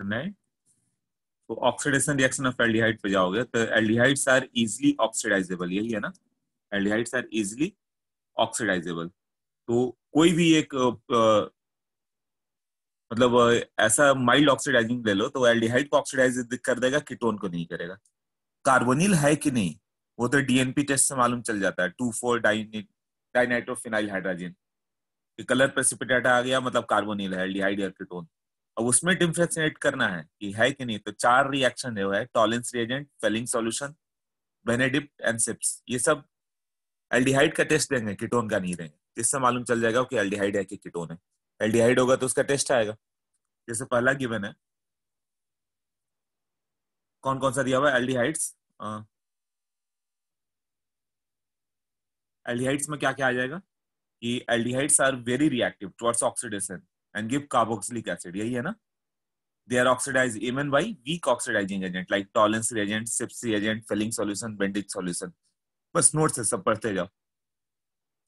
Reaction है तो oxidation reaction of aldehyde पे जाओगे तो एल्डिहाइड्स आर इजिली ऑक्सीडाइजेबल यही है ना एल्डिहाइड्स आर इजिली ऑक्सीडाइजेबल तो कोई भी एक आ, मतलब ऐसा माइल्ड ऑक्सीडाइजिंग ले लो तो एल्डिहाइड को ऑक्सीडाइज कर देगा किटोन को नहीं करेगा कार्बोनिल है कि नहीं वो तो डीएनपी टेस्ट से मालूम चल जाता है two four dinitrophenyl hydrogen colour precipitate आ गया मतलब कार्बोनिल है एल्डिहाइड या किटोन अब उसमें डिफ्रेंशिएट करना है कि है कि नहीं तो चार रिएक्शन है वो है Tollens reagent Fehling solution Benedict and Schiff's ये सब एल्डिहाइड का टेस्ट देंगे कीटोन का नहीं देंगे इससे मालूम चल जाएगा कि एल्डिहाइड है कि कीटोन है एल्डिहाइड होगा तो उसका टेस्ट आएगा जैसे पहला गिवन है कौन कौन सा दिया हुआ एल्डिहाइड्स एल्डिहाइड्स में क्या क्या आ जाएगा कि aldehydes are very reactive towards oxidation and give carboxylic acid. यही है ना? They are oxidized even by weak oxidizing agent like tolerance reagent, Sipsi reagent, filling solution, Bendix solution. बस नोट से सब पढ़ते जाओ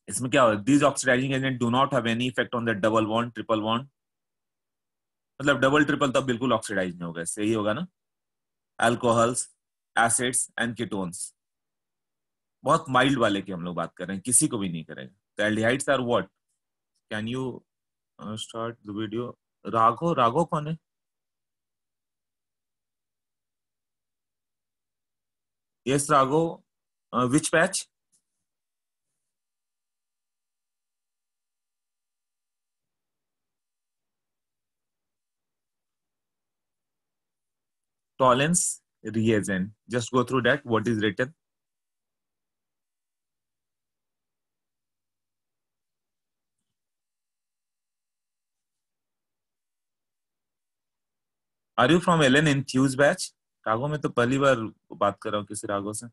इसमें क्या होगा these oxidising agent do not have any effect on the double bond triple bond मतलब double triple तब बिल्कुल ऑक्सीडाइज नहीं होगा सही होगा ना अल्कोहल्स एसिड्स एंड कीटोन्स बहुत माइल्ड वाले की हम लोग बात कर रहे हैं किसी को भी नहीं करेगा तो aldehydes are what can you start the video Ragho Ragho कौन है yes Ragho which batch tolerance reagent just go through that what is written are you from Allen enthuse batch Ragho में तो पहली बार बात कर रहा हूँ किसी राघो से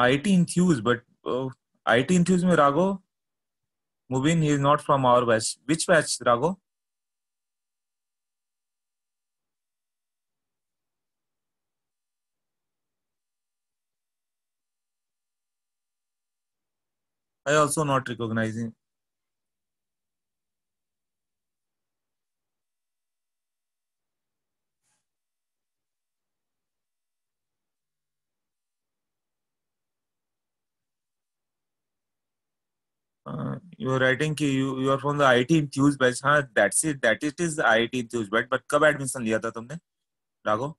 I T enthuse but I T enthuse में Ragho Mubin, he is not from our batch. Which batch, Rago? I also not recognizing. you were writing कि you you are from the IT infused batch हाँ that's it that it is IT infused batch but कब admission लिया था तुमने Raghav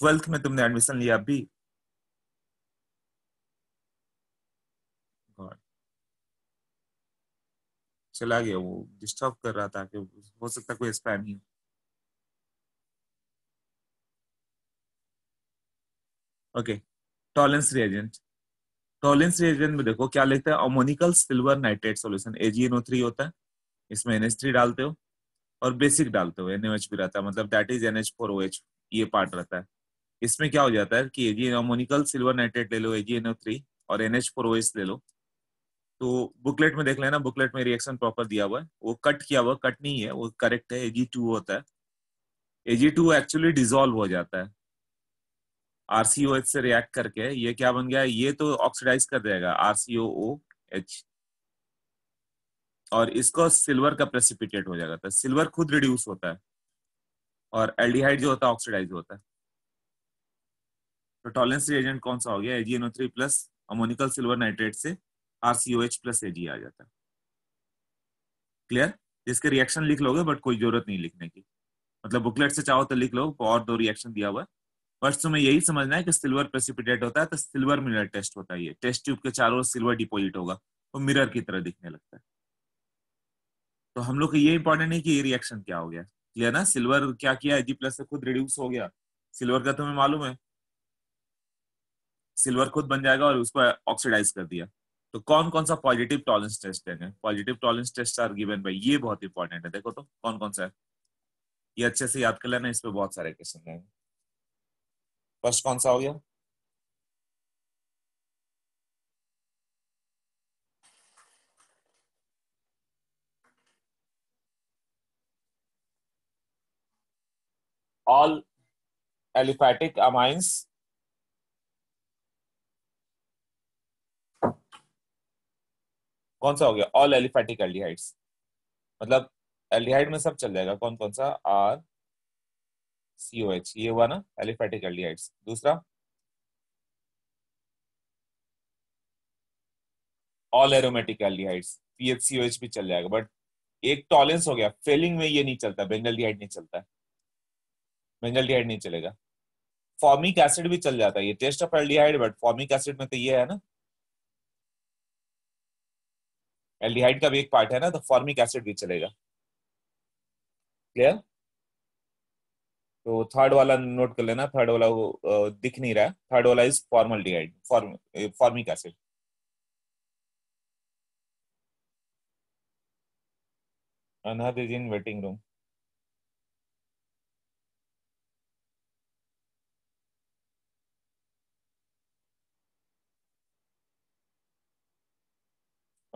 twelfth में तुमने admission लिया अभी चला गया वो डिस्टर्ब कर रहा था कि हो सकता कोई स्पैम ही हो okay Tollens reagent Tollens reagent में देखो क्या लिखता है ammoniacal silver nitrate solution AGNO three होता है इसमें एनएच थ्री डालते हो और बेसिक डालते हो एनएच भी रहता है मतलब दैट इज एनएच NH4OH ये पार्ट रहता है इसमें क्या हो जाता है कि एजी अमोनिकल सिल्वर नाइट्रेट ले लो AgNO3 और NH4OH ले लो तो बुकलेट में देख लेना बुकलेट में रिएक्शन प्रॉपर दिया हुआ है वो कट किया हुआ कट नहीं है वो करेक्ट है एजी टू होता है एजी टू एक्चुअली डिजोल्व हो जाता है आरसीओ एच से रिएक्ट करके ये क्या बन गया ये तो ऑक्सीडाइज कर देगा आरसीओ ओ एच और इसको सिल्वर का प्रेसिपिटेट हो जाता था सिल्वर खुद रिड्यूस होता है और एल्डिहाइड जो होता है ऑक्सीडाइज होता है तो टॉलेंस रिएजेंट कौन सा हो गया AGNO three plus ammoniacal silver nitrate से आरसीओएच प्लस एजी आ जाता है क्लियर इसके रिएक्शन लिख लोगे बट कोई जरूरत नहीं लिखने की मतलब बुकलेट से चाहो तो लिख लो और दो रिएक्शन दिया हुआ है बस तुम्हें यही समझना है कि सिल्वर प्रेसिपिटेट होता है तो सिल्वर मिरर टेस्ट होता है ये टेस्ट ट्यूब के चारों सिल्वर डिपोजिट होगा वो मिरर की तरह दिखने लगता है तो हम लोग को ये इंपॉर्टेंट है कि ये रिएक्शन क्या हो गया क्लियर ना सिल्वर क्या किया एजी प्लस से खुद रिड्यूस हो गया सिल्वर का तुम्हें मालूम है सिल्वर खुद बन जाएगा और उसको ऑक्सीडाइज कर दिया तो कौन कौन सा पॉजिटिव टॉलरेंस टेस्ट लेंगे positive Tollens test are given by ये बहुत इंपॉर्टेंट है देखो तो कौन कौन सा है ये अच्छे से याद कर लेना इस पर बहुत सारे क्वेश्चन आएंगे फर्स्ट कौन सा हो गया ऑल एलिफैटिक अमाइंस कौन सा हो गया ऑल एलिफेटिक एल्डिहाइड्स मतलब एल्डिहाइड में सब चल जाएगा कौन कौन सा आर सी ओ एच ये हुआ ना एलिफेटिक एल्डिहाइड्स दूसरा ऑल एरोमेटिक एल्डिहाइड्स पीएचसीओएच भी चल जाएगा बट एक टॉलेंस हो गया फेलिंग में ये नहीं चलता बेंगल डिहाइड नहीं चलता बेंगल डिहाइड नहीं चलेगा फॉर्मिक एसिड भी चल जाता है ये test of aldehyde but formic acid में तो ये है ना एल्डिहाइड का भी एक पार्ट है ना तो फॉर्मिक एसिड भी चलेगा क्लियर तो थर्ड वाला नोट कर लेना थर्ड वाला वो दिख नहीं रहा है थर्ड वाला is formaldehyde form formic acid is in waiting room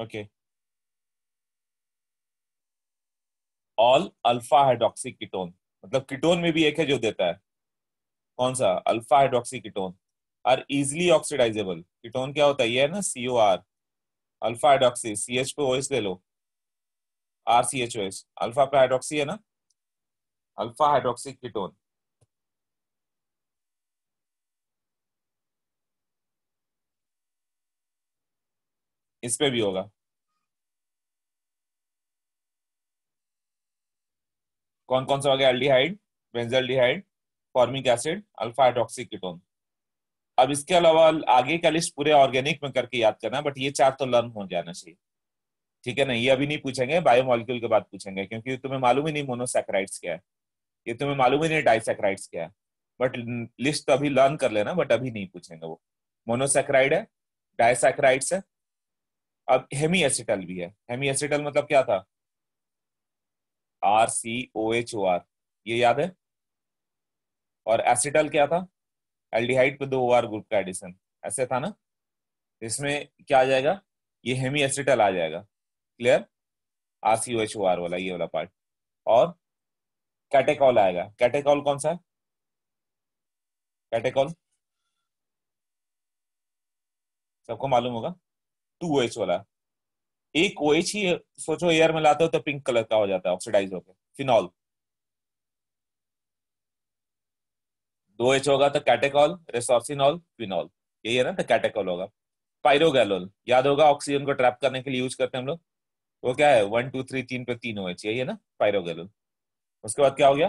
okay Okay. All alpha hydroxy ketone मतलब कीटोन में भी एक है जो देता है कौन सा alpha hydroxy ketone are easily oxidisable ketone क्या होता है ये है ना CO R alpha hydroxy C H पे ओएस ले लो R C H O S alpha पे हाइड्रोक्सी है ना अल्फा हाइड्रोक्सी कीटोन इस पे भी होगा कौन कौन सा हो गया aldehyde benzaldehyde formic acid alpha hydroxy ketone अब इसके अलावा आगे का लिस्ट पूरे ऑर्गेनिक में करके याद करना बट ये चार तो लर्न हो जाना चाहिए ठीक है ना ये अभी नहीं पूछेंगे बायोमोलिक्यूल के बाद पूछेंगे क्योंकि तुम्हें मालूम ही नहीं मोनोसेक्राइड्स क्या है ये तुम्हें मालूम ही नहीं डाइसेक्राइड्स क्या है बट लिस्ट तो अभी लर्न कर लेना बट अभी नहीं पूछेंगे वो मोनोसेक्राइड है डायसेक्राइड्स है अब हेमी एसिटल भी है हेमी एसिटल मतलब क्या था R C O H O R ये याद है और एसिटल क्या था एल्डिहाइड पे दो ओ आर ग्रुप का एडिशन ऐसे था ना इसमें क्या आ जाएगा ये हेमी एसिटल आ जाएगा clear R C O H O R वाला ये वाला पार्ट और कैटेकॉल आएगा कैटेकॉल कौन सा है कैटेकॉल सबको मालूम होगा टू ओ एच वाला एक ओ एच ही सोचो एयर में लाते हो तो पिंक कलर का हो जाता है ऑक्सीडाइज होकर फिनॉल दो एच होगा तो कैटेकॉल रेसोसिनॉल फिनॉल यही है ना तो कैटेकॉल होगा पायरोगैलोल याद होगा ऑक्सीजन को ट्रैप करने के लिए यूज करते हैं हम लोग वो क्या है वन टू थ्री तीन पे तीन ओ एच यही है ना पायरोगैलोल उसके बाद क्या हो गया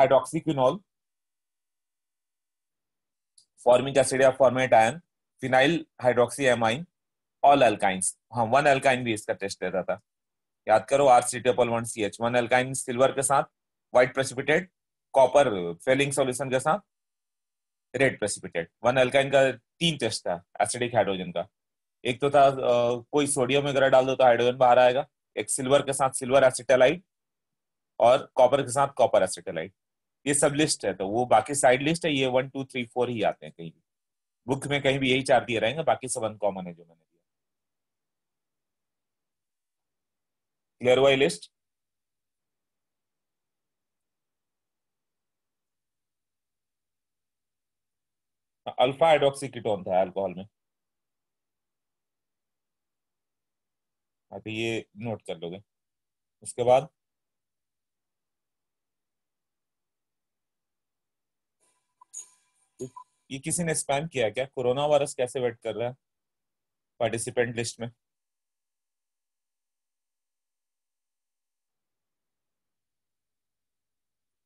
हाइड्रोक्सीक्विनॉल फॉर्मिक एसिड या formate ion phenyl hydroxy amine all alkynes हाँ वन अल्काइन भी इसका टेस्ट रहता था याद करो R C triple one C H one alkyne silver के साथ white precipitate copper Fehling solution के साथ रेड प्रेसिपिटेट वन अल्काइन का तीन टेस्ट था एसिडिक हाइड्रोजन का एक तो था आ, कोई सोडियम वगैरह डाल दो तो हाइड्रोजन बाहर आएगा एक सिल्वर के साथ सिल्वर एसिटेलाइट और कॉपर के साथ कॉपर एसिटेलाइट ये सब लिस्ट है तो वो बाकी साइड लिस्ट है ये वन टू थ्री फोर ही आते हैं कहीं भी बुक में कहीं भी यही चार दिए रहेंगे बाकी सब अनकॉमन है जो मैंने clear by list alpha hydroxy ketone था अल्कोहल में अभी ये नोट कर लोगे उसके बाद ये किसी ने स्पैम किया क्या कोरोना वायरस कैसे वेट कर रहा है पार्टिसिपेंट लिस्ट में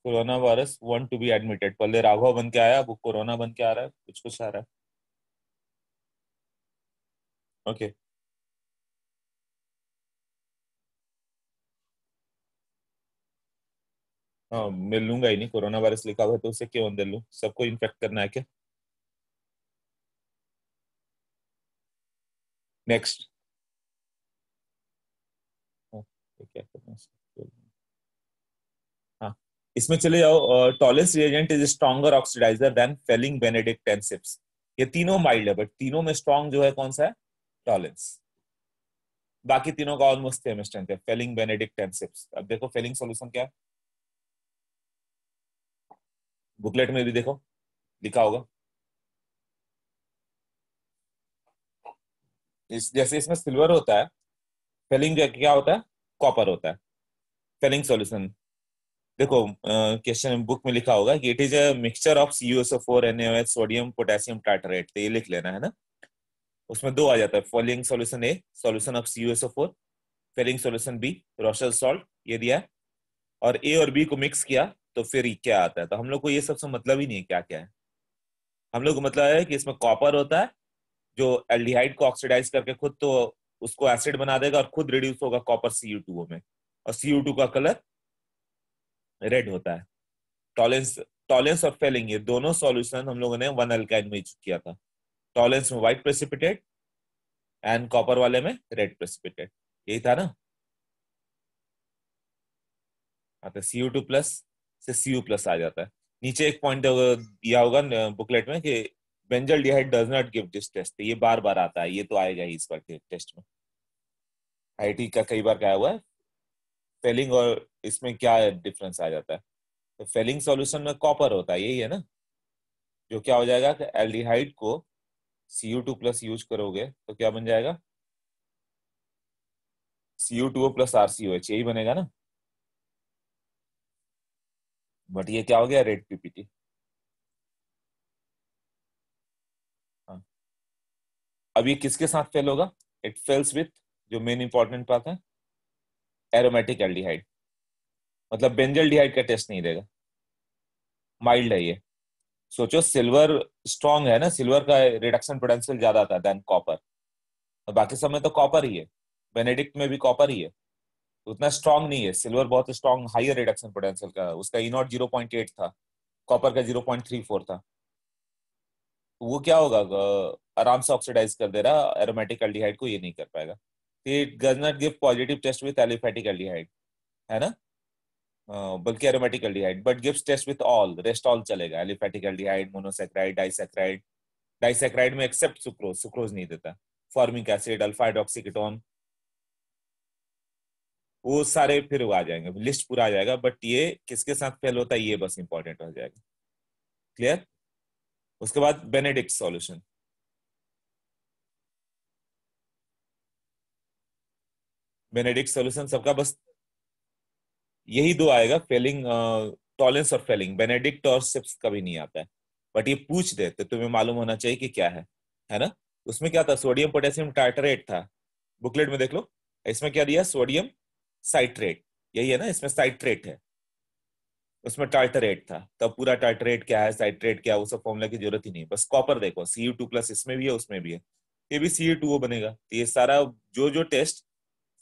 corona virus one two B admitted पहले राघव बन के आया वो कोरोना बन के आ रहा है कुछ कुछ आ रहा है ओके okay. हाँ मिल लूंगा ही नहीं कोरोना वायरस लिखा हुआ है तो उसे क्यों अंदर लू सबको इन्फेक्ट करना है क्या नेक्स्ट हाँ, क्या करना है इसमें चले जाओ Tollens reagent is stronger oxidiser than Fehling Benedict and ये तीनों माइल्ड है बट तीनों में स्ट्रॉन्ग जो है कौन सा है टॉलेंस बाकी तीनों का ऑलमोस्ट सेम स्ट्रेंथ है फेलिंग बेनेडिक्ट एंड अब देखो फेलिंग सोल्यूशन क्या है बुकलेट में भी देखो लिखा होगा इस जैसे इसमें सिल्वर होता है फेलिंग क्या होता है कॉपर होता है फेलिंग सॉल्यूशन देखो क्वेश्चन uh, बुक में लिखा होगा कि it is a mixture of CuSO NaOH sodium potassium tartrate तो ये लिख लेना है ना उसमें दो आ जाता है following solution A solution of CuSO Fehling solution B Rochelle salt ये दिया और ए और बी को मिक्स किया तो फिर क्या आता है तो हम लोग को ये सबसे मतलब ही नहीं है क्या क्या है हम लोग को मतलब है कि इसमें कॉपर होता है जो एल्डिहाइड को ऑक्सीडाइज करके खुद तो उसको एसिड बना देगा और खुद रिड्यूस होगा कॉपर सीयू में और सीयू का कलर रेड होता है टॉलेंस टॉलेंस और फेलिंग ये दोनों सॉल्यूशन हम लोगों ने वन अल्काइन में किया था टॉलेंस में व्हाइट प्रेसिपिटेट एंड कॉपर वाले में रेड प्रेसिपिटेट यही था ना आता सीयू टू प्लस से सीयू प्लस आ जाता है नीचे एक पॉइंट दिया होगा बुकलेट में कि benzaldehyde does not give this test ये बार बार आता है ये तो आएगा ही इस बार टेस्ट में आईटी का कई बार क्या हुआ है फेलिंग और इसमें क्या डिफरेंस आ जाता है तो फेलिंग सॉल्यूशन में कॉपर होता है यही है ना जो क्या हो जाएगा कि एल्डिहाइड को C U two plus use करोगे तो क्या बन जाएगा C U two plus R C O H यही बनेगा ना बट ये क्या हो गया रेड पीपीटी हाँ। अब ये किसके साथ फेल होगा इट फेल्स विथ जो मेन इंपॉर्टेंट पार्ट है एरोमेटिक एल्डिहाइड मतलब बेंजल डिहाइड का टेस्ट नहीं देगा माइल्ड है ये सोचो सिल्वर स्ट्रांग है ना सिल्वर का रिडक्शन पोटेंशियल ज्यादा था देन कॉपर बाकी सब में तो कॉपर ही है बेनेडिक्ट में भी कॉपर ही है उतना स्ट्रांग नहीं है सिल्वर बहुत स्ट्रांग हाइयर रिडक्शन पोटेंशियल का उसका इनॉट जीरो पॉइंट एट था कॉपर का जीरो पॉइंट थ्री फोर था वो क्या होगा आराम से ऑक्सीडाइज कर दे रहा एरोमेटिक एल्डिहाइड को ये नहीं कर पाएगा it does not give positive test with aliphatic aldehyde है ना बल्कि aromatic aldehyde but gives test with all rest all चलेगा aliphatic aldehyde monosaccharide disaccharide disaccharide में except sucrose sucrose नहीं देता फॉर्मिक एसिड अल्फा हाइड्रोक्सीकेटोन वो सारे फिर वो आ जाएंगे लिस्ट पूरा आ जाएगा बट ये किसके साथ फेल होता है ये बस इंपॉर्टेंट हो जाएगा क्लियर उसके बाद बेनेडिक्ट सॉल्यूशन बेनेडिक सोल्यूशन सबका बस यही दो आएगा फेलिंग टॉलेंस uh, और फेलिंग बेनेडिक्ट और सिप्स का भी नहीं आता है बट ये पूछ दे तो तुम्हें मालूम होना चाहिए कि क्या है है ना उसमें क्या था सोडियम पोटेशियम टाइट्रेट था बुकलेट में देख लो इसमें क्या दिया सोडियम साइट्रेट यही है ना इसमें साइट्रेट है उसमें टाइटरेट था तब पूरा टाइटरेट क्या है साइट्रेट क्या है वो सब फॉर्मुला की जरूरत ही नहीं बस कॉपर देखो सी टू प्लस इसमें भी है उसमें भी है ये भी सी टू बनेगा तो ये सारा जो जो टेस्ट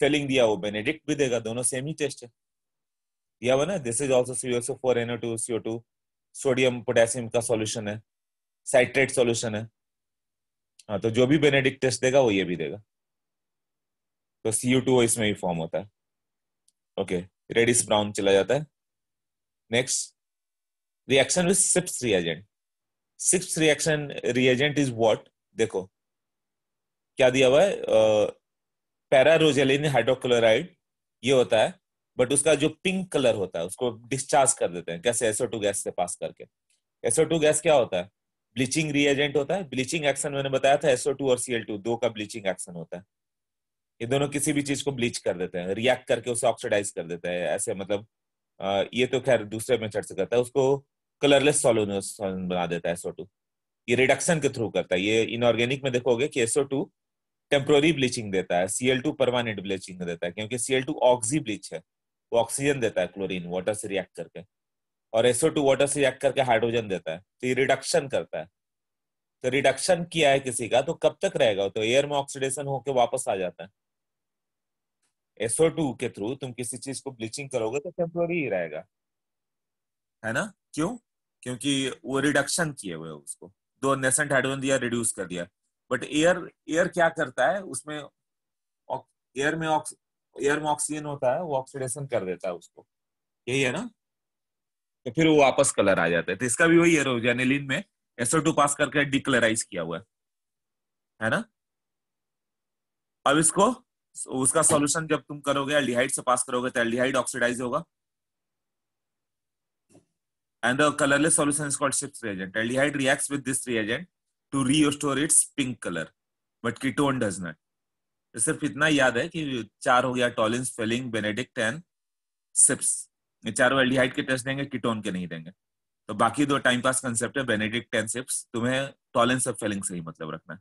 स्पेलिंग दिया वो बेनेडिक्ट भी देगा दोनों सेम ही टेस्ट है दिया हुआ ना दिस इज ऑल्सो सी सीओसो four N O two CO two sodium potassium का सोल्यूशन है साइट्रेट सोल्यूशन है हाँ तो जो भी बेनेडिक टेस्ट देगा वो ये भी देगा तो सीओ टू इसमें भी फॉर्म होता है ओके रेडिस ब्राउन चला जाता है next reaction with Schiff's reagent Schiff's reaction reagent is what देखो क्या दिया हुआ है पैरारोजेलिन हाइड्रोक्लोराइड ये होता है बट उसका जो पिंक कलर होता है उसको डिस्चार्ज कर देते हैं कैसे एसओ गैस से पास करके एसओ टू गैस क्या होता है ब्लीचिंग रिएजेंट होता है ब्लीचिंग एक्शन मैंने बताया था एसओ टू और सीएल दो का ब्लीचिंग एक्शन होता है ये दोनों किसी भी चीज को ब्लीच कर देते हैं रिएक्ट करके उसे ऑक्सीडाइज कर देते हैं ऐसे मतलब ये तो खैर दूसरे में से करता है उसको कलरलेस सॉल्यूशन बना देता है एसओ टू ये रिडक्शन के थ्रू करता है ये इनऑर्गेनिक में देखोगे कि एसओ टू टेम्प्रोरी ब्लीचिंग देता है सीएल टू परमानेंट ब्लीचिंग देता है क्योंकि सीएल टू ऑक्सी ब्लीच है वो ऑक्सीजन देता है क्लोरीन वाटर से रिएक्ट करके और एसओ टू वाटर से रिएक्ट करके हाइड्रोजन देता है तो ये रिडक्शन करता है तो रिडक्शन किया है किसी का तो कब तक रहेगा तो एयर में ऑक्सीडेशन होकर वापस आ जाता है एसओ टू के थ्रू तुम किसी चीज को ब्लीचिंग करोगे तो टेम्प्रोरी ही रहेगा है ना क्यों क्योंकि वो रिडक्शन किए हुए उसको दो नेसेंट हाइड्रोजन दिया रिड्यूस कर दिया बट एयर एयर क्या करता है उसमें एयर में एयर में ऑक्सीजन होता है वो ऑक्सीडेशन कर देता है उसको यही है ना तो फिर वो वापस कलर आ जाता है तो इसका भी वही एयर जेनेलिन में टू पास करके डिकलराइज किया हुआ है है ना अब इसको उसका सॉल्यूशन जब तुम करोगे एल्डिहाइड से पास करोगे तो एल्डिहाइड ऑक्सीडाइज होगा and the colorless solution is called Schiff's reagent. Aldehyde reacts with this reagent to restore its pink color, but ketone does not. तो सिर्फ इतना याद है कि चार हो गया Tollens Fehling Benedict and Schiff's ये चारों एल्डिहाइड के टेस्ट देंगे कीटोन के नहीं देंगे तो बाकी दो टाइम पास कंसेप्ट है बेनेडिक्ट एंड सिप्स तुम्हें टॉलिन सब फेलिंग से ही मतलब रखना है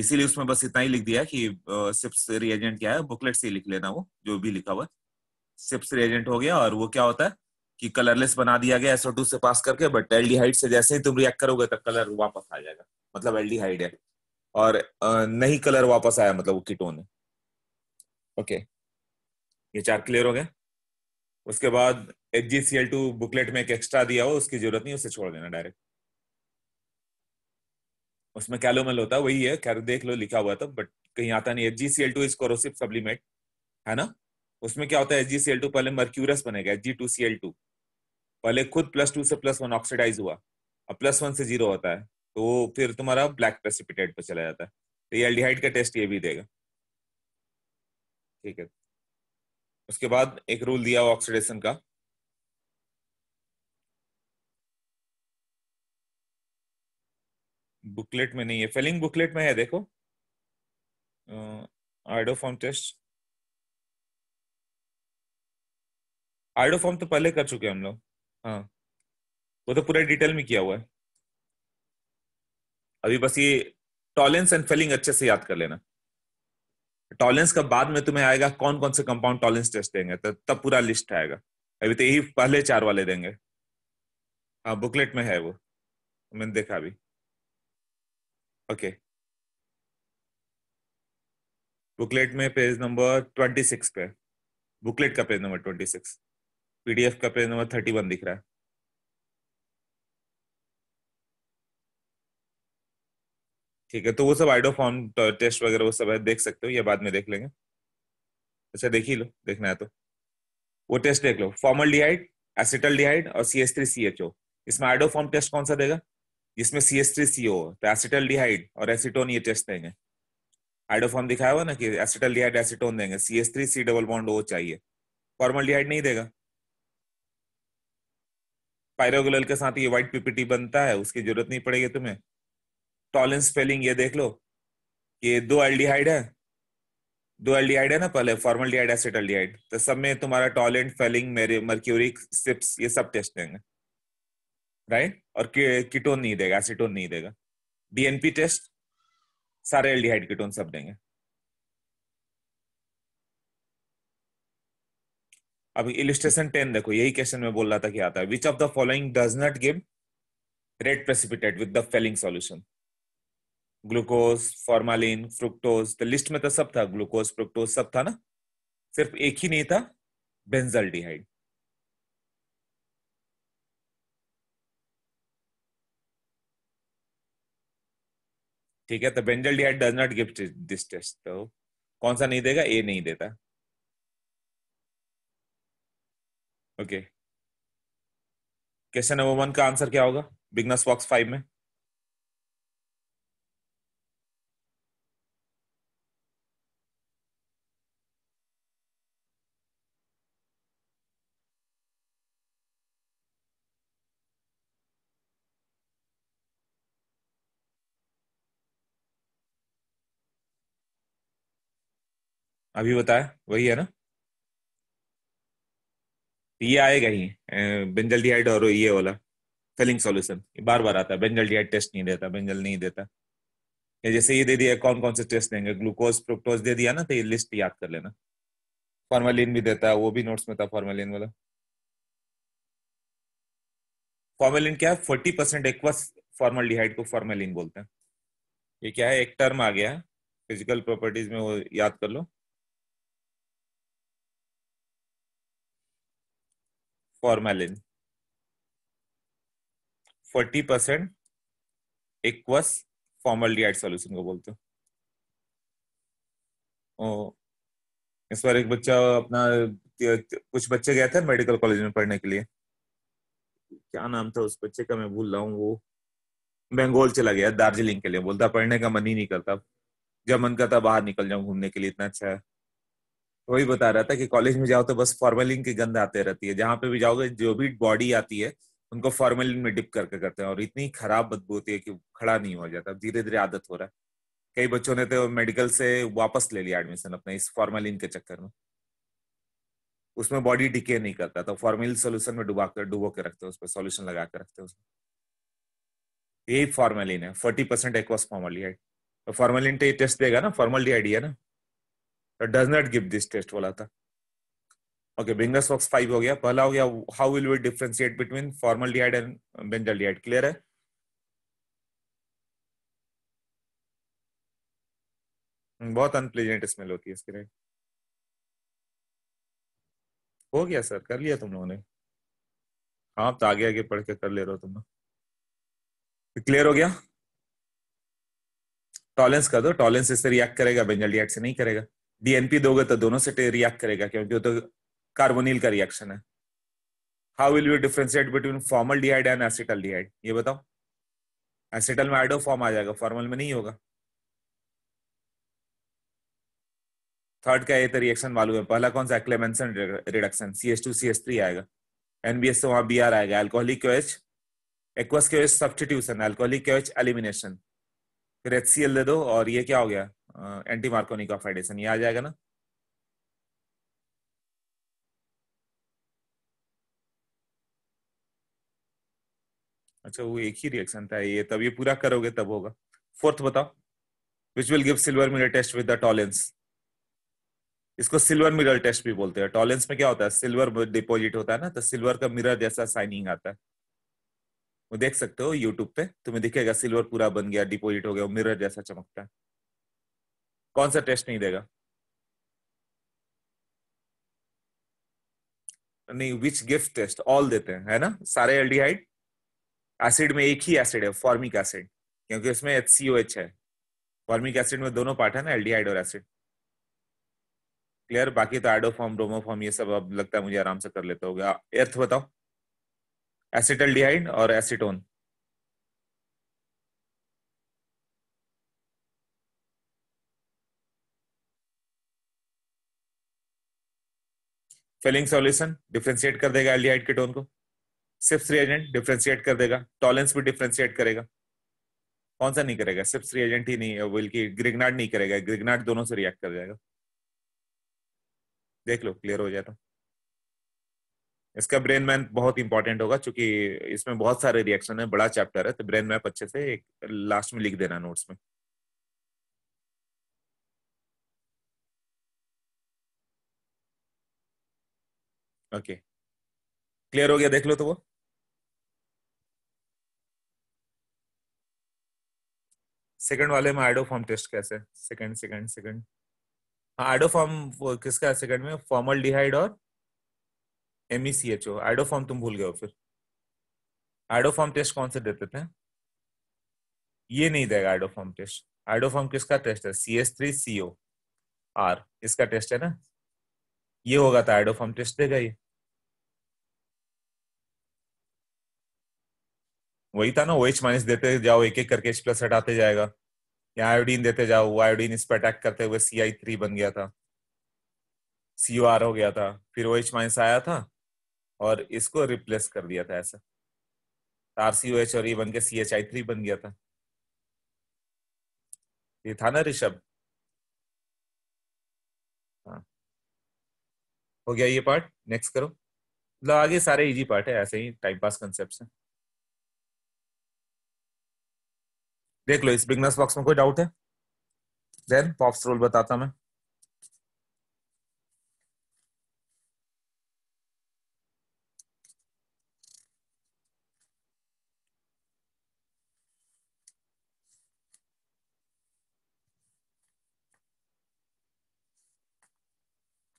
इसीलिए उसमें बस इतना ही लिख दिया कि सिप्स रिएजेंट क्या है बुकलेट से लिख लेना वो जो भी लिखा हुआ सिप्स रिएजेंट हो गया और वो क्या होता है कि कलरलेस बना दिया गया एसओ से पास करके बट एल से जैसे ही तुम रिएक्ट करोगे तो कलर वापस आ जाएगा मतलब एल्डिहाइड है और नहीं कलर वापस आया मतलब वो कीटोन है ओके ये चार क्लियर हो गए उसके बाद एच बुकलेट में एक एक्स्ट्रा दिया हो उसकी जरूरत नहीं उसे छोड़ देना डायरेक्ट उसमें कैलोमल होता है वही है खैर देख लो लिखा हुआ था बट तो, कहीं आता नहीं H G C L two is corrosive sublimate है ना उसमें क्या होता है H G C L two पहले मर्क्यूरस बनेगा H G two C L two पहले खुद प्लस टू से प्लस वन ऑक्सीडाइज हुआ अब प्लस वन से जीरो होता है तो फिर तुम्हारा ब्लैक प्रेसिपिटेट पर चला जाता है तो ये एल्डिहाइड का टेस्ट ये भी देगा ठीक है उसके बाद एक रूल दिया हुआ ऑक्सीडेशन का बुकलेट में नहीं है फेलिंग बुकलेट में है देखो आइडोफॉर्म टेस्ट आर्डोफॉर्म तो पहले कर चुके हम लोग हाँ वो तो पूरा डिटेल में किया हुआ है अभी बस ये टॉलेंस एंड फेलिंग अच्छे से याद कर लेना टॉलेंस का बाद में तुम्हें आएगा कौन कौन से कंपाउंड टॉलेंस टेस्ट देंगे तो तब पूरा लिस्ट आएगा अभी तो यही पहले चार वाले देंगे हाँ बुकलेट में है वो मैंने देखा अभी ओके बुकलेट में पेज नंबर ट्वेंटी सिक्स पे बुकलेट का page number twenty six PDF का पेज नंबर थर्टी वन दिख रहा है ठीक है तो वो सब आइडोफॉर्म टेस्ट वगैरह वो सब है देख सकते हो या बाद में देख लेंगे अच्छा देख ही लो देखना है तो वो टेस्ट देख लो फॉर्मल डिहाइड एसिटल डिहाइड और C S three C H O इसमें आइडोफॉर्म टेस्ट कौन सा देगा जिसमें सी एस थ्री सी ओ तो एसिटल डिहाइड और एसिटोन ये टेस्ट देंगे आइडोफॉर्म दिखाया हुआ ना कि एसिटल डिहाइड एसिटोन देंगे C S three C double bond O चाहिए फॉर्मल डिहाइड नहीं देगा पायरोगुलल के साथ ये व्हाइट पीपीटी बनता है उसकी जरूरत नहीं पड़ेगी तुम्हें टॉलन स्पेलिंग ये देख लो ये दो एल्डिहाइड है दो एल्डिहाइड है ना पहले फॉर्मल डिहाइड एसिड एल्डिहाइड तो सब में तुम्हारा टॉलेंट फेलिंग मेरे मर्क्यूरिक सिप्स ये सब टेस्ट देंगे राइट और कीटोन नहीं देगा एसिटोन नहीं देगा डीएनपी टेस्ट सारे एल्डिहाइड कीटोन सब देंगे अब इलिस्ट्रेशन टेन देखो यही क्वेश्चन में बोल रहा था कि आता है which of the following does not give red precipitate with the Fehling solution glucose formalin fructose तो लिस्ट में तो सब था ग्लूकोज फ्रुक्टोज सब था ना सिर्फ एक ही नहीं था बेंजल डिहाइड ठीक है तो benzaldehyde does not give this test तो कौन सा नहीं देगा ए नहीं देता ओके क्वेश्चन नंबर वन का आंसर क्या होगा बिगनस बॉक्स फाइव में अभी बताया वही है ना ये आएगा ही बेंजल बेंजल्डिहाइड और ये वाला फिलिंग सॉल्यूशन बार बार आता है बेंजल बेंजल्डिहाइड टेस्ट नहीं देता बेंजल नहीं देता ये जैसे ये दे दिया कौन कौन से टेस्ट देंगे ग्लूकोज प्रोक्टोज दे दिया ना तो ये लिस्ट याद कर लेना फॉर्मेलिन भी देता है वो भी नोट्स में था फॉर्मेलिन वाला फॉर्मेलिन क्या है forty percent aqueous formal formaldehyde को फॉर्मेलिन बोलते हैं ये क्या है एक टर्म आ गया फिजिकल प्रॉपर्टीज में वो याद कर लो formalin 40 percent aqueous formaldehyde solution को बोलते हैं इस बार एक बच्चा अपना कुछ बच्चे गया था मेडिकल कॉलेज में पढ़ने के लिए क्या नाम था उस बच्चे का मैं भूल रहा हूँ वो बंगाल चला गया दार्जिलिंग के लिए बोलता पढ़ने का मन ही नहीं करता जब मन करता बाहर निकल जाऊं घूमने के लिए इतना अच्छा है वही बता रहा था कि कॉलेज में जाओ तो बस फॉर्मेलिन की गंध आते रहती है जहाँ पे भी जाओगे जो भी बॉडी आती है उनको फॉर्मेलिन में डिप करके करते हैं और इतनी खराब बदबू होती है कि खड़ा नहीं हो जाता धीरे धीरे आदत हो रहा है कई बच्चों ने तो मेडिकल से वापस ले लिया एडमिशन अपने इस फॉर्मेलिन के चक्कर में उसमें बॉडी डिके नहीं करता तो फॉर्मेलिन सोल्यूशन में डुबा कर डुबो के रखते हैं उस पर सोल्यूशन लगा के रखते हैं यही फॉर्मेलिन है forty percent aqueous formaldehyde formalin तो टेस्ट तो देगा ना फॉर्मल है ना does not give this test बोला था ओके बिंगस फॉक्स फाइव हो गया पहला हो गया how will we differentiate between formaldehyde and benzaldehyde clear है बहुत अनप्लेजेंट स्मेल होती है इसके लिए हो गया सर कर लिया तुम लोगों ने हाँ तो आगे आगे पढ़ के कर ले रहे हो तुम लोग क्लियर हो गया टॉलेंस कर दो टॉलेंस इससे रिएक्ट करेगा बेंजल डिहाइड से नहीं करेगा डीएनपी दोगे तो दोनों से रिएक्ट करेगा क्योंकि वो तो कार्बोनिल का रिएक्शन है how will you differentiate between formaldehyde and acetaldehyde ये बताओ एसिटल में आइडो फॉर्म आ जाएगा फॉर्मल में नहीं होगा थर्ड का ये तो रिएक्शन मालूम है पहला कौन सा Clemmensen reduction C S two C S three आएगा एनबीएस से वहां बी आर आएगा alcoholic KOH aqueous KOH substitution alcoholic KOH elimination फिर एच सी एल दे दो और ये क्या हो गया एंटी मार्कोनिक ऑक्साइडेशन ये आ जाएगा ना अच्छा वो एक ही रिएक्शन था ये तब ये पूरा करोगे तब होगा फोर्थ बताओ which will give silver mirror test with the Tollens इसको सिल्वर मिडल टेस्ट भी बोलते हैं टॉलेंस में क्या होता है सिल्वर डिपॉजिट होता है ना तो सिल्वर का मिरर जैसा साइनिंग आता है वो देख सकते हो यूट्यूब पे तुम्हें दिखेगा सिल्वर पूरा बन गया डिपॉजिट हो गया मिरर जैसा चमकता है कौन सा टेस्ट नहीं देगा नहीं विच गिफ्ट टेस्ट ऑल देते हैं है ना सारे एल्डिहाइड एसिड में एक ही एसिड है फॉर्मिक एसिड क्योंकि उसमें एच सी ओ एच है फॉर्मिक एसिड में दोनों पार्ट है ना एल्डिहाइड और एसिड क्लियर बाकी तो एडोफॉर्म ब्रोमोफॉर्म ये सब अब लगता है मुझे आराम से कर लेते हो गया अर्थ बताओ एसिटल्डिहाइड और एसिटोन फिलिंग सॉल्यूशन डिफ्रेंशिएट कर देगा एल्डिहाइड कीटोन को सिप्स रिएजेंट डिफ्रेंशिएट कर देगा टॉलेंस भी डिफ्रेंशिएट करेगा कौन सा नहीं करेगा सिप्स रिएजेंट ही नहीं है बल्कि ग्रिगनाट नहीं करेगा ग्रिगनाट दोनों से रिएक्ट कर जाएगा देख लो क्लियर हो जाए तो इसका ब्रेन मैप बहुत इंपॉर्टेंट होगा क्योंकि इसमें बहुत सारे रिएक्शन है बड़ा चैप्टर है तो ब्रेन मैप अच्छे से एक लास्ट में लिख देना नोट्स में ओके क्लियर हो गया देख लो तो वो सेकंड वाले में आइडो फॉर्म टेस्ट कैसे सेकंड सेकंड सेकंड हाँ आइडो फॉर्म किसका सेकंड में फॉर्मल डिहाइड और M E C H O iodoform तुम भूल गए हो फिर आइडो फॉर्म टेस्ट कौन से देते थे ये नहीं देगा iodoform test iodoform किसका टेस्ट है C S three C O R इसका टेस्ट है ना ये होगा था थायडोफॉर्म टेस्ट देगा ये वही था ना ओ एच माइनस देते जाओ एक एक करके एच प्लस हटाते जाएगा या आयोडीन देते जाओ वो आयोडीन इस पर अटैक करते हुए सी आई थ्री बन गया था सी ओ आर हो गया था फिर ओ एच माइनस आया था और इसको रिप्लेस कर दिया था ऐसा आर सी ओ एच और ये e बन के सी एच आई थ्री बन गया था ये था ना ऋषभ हो गया ये पार्ट नेक्स्ट करो मतलब आगे सारे इजी पार्ट है ऐसे ही टाइम पास कंसेप्ट है देख लो इस बिगनर्स बॉक्स में कोई डाउट है देन पॉप्स रोल बताता मैं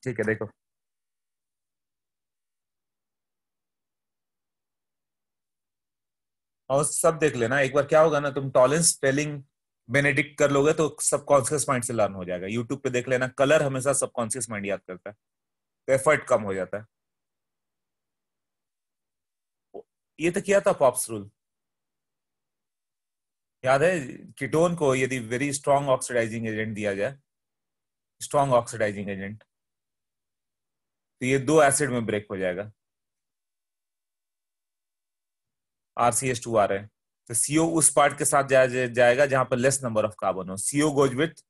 ठीक है देखो और सब देख लेना एक बार क्या होगा ना तुम टॉलेंस स्पेलिंग बेनेडिक्ट कर लोगे तो सबकॉन्सियस माइंड से लर्न हो जाएगा यूट्यूब पे देख लेना कलर हमेशा सबकॉन्सियस माइंड याद करता है तो एफर्ट कम हो जाता है ये तो किया था पॉप्स रूल याद है किटोन को यदि वेरी स्ट्रॉन्ग ऑक्सीडाइजिंग एजेंट दिया जाए स्ट्रॉन्ग ऑक्सीडाइजिंग एजेंट तो ये दो एसिड में ब्रेक हो जाएगा आर सी एस टू आ रहे हैं तो सीओ उस पार्ट के साथ जाया जा, जाएगा जहां पर लेस नंबर ऑफ कार्बन हो CO goes with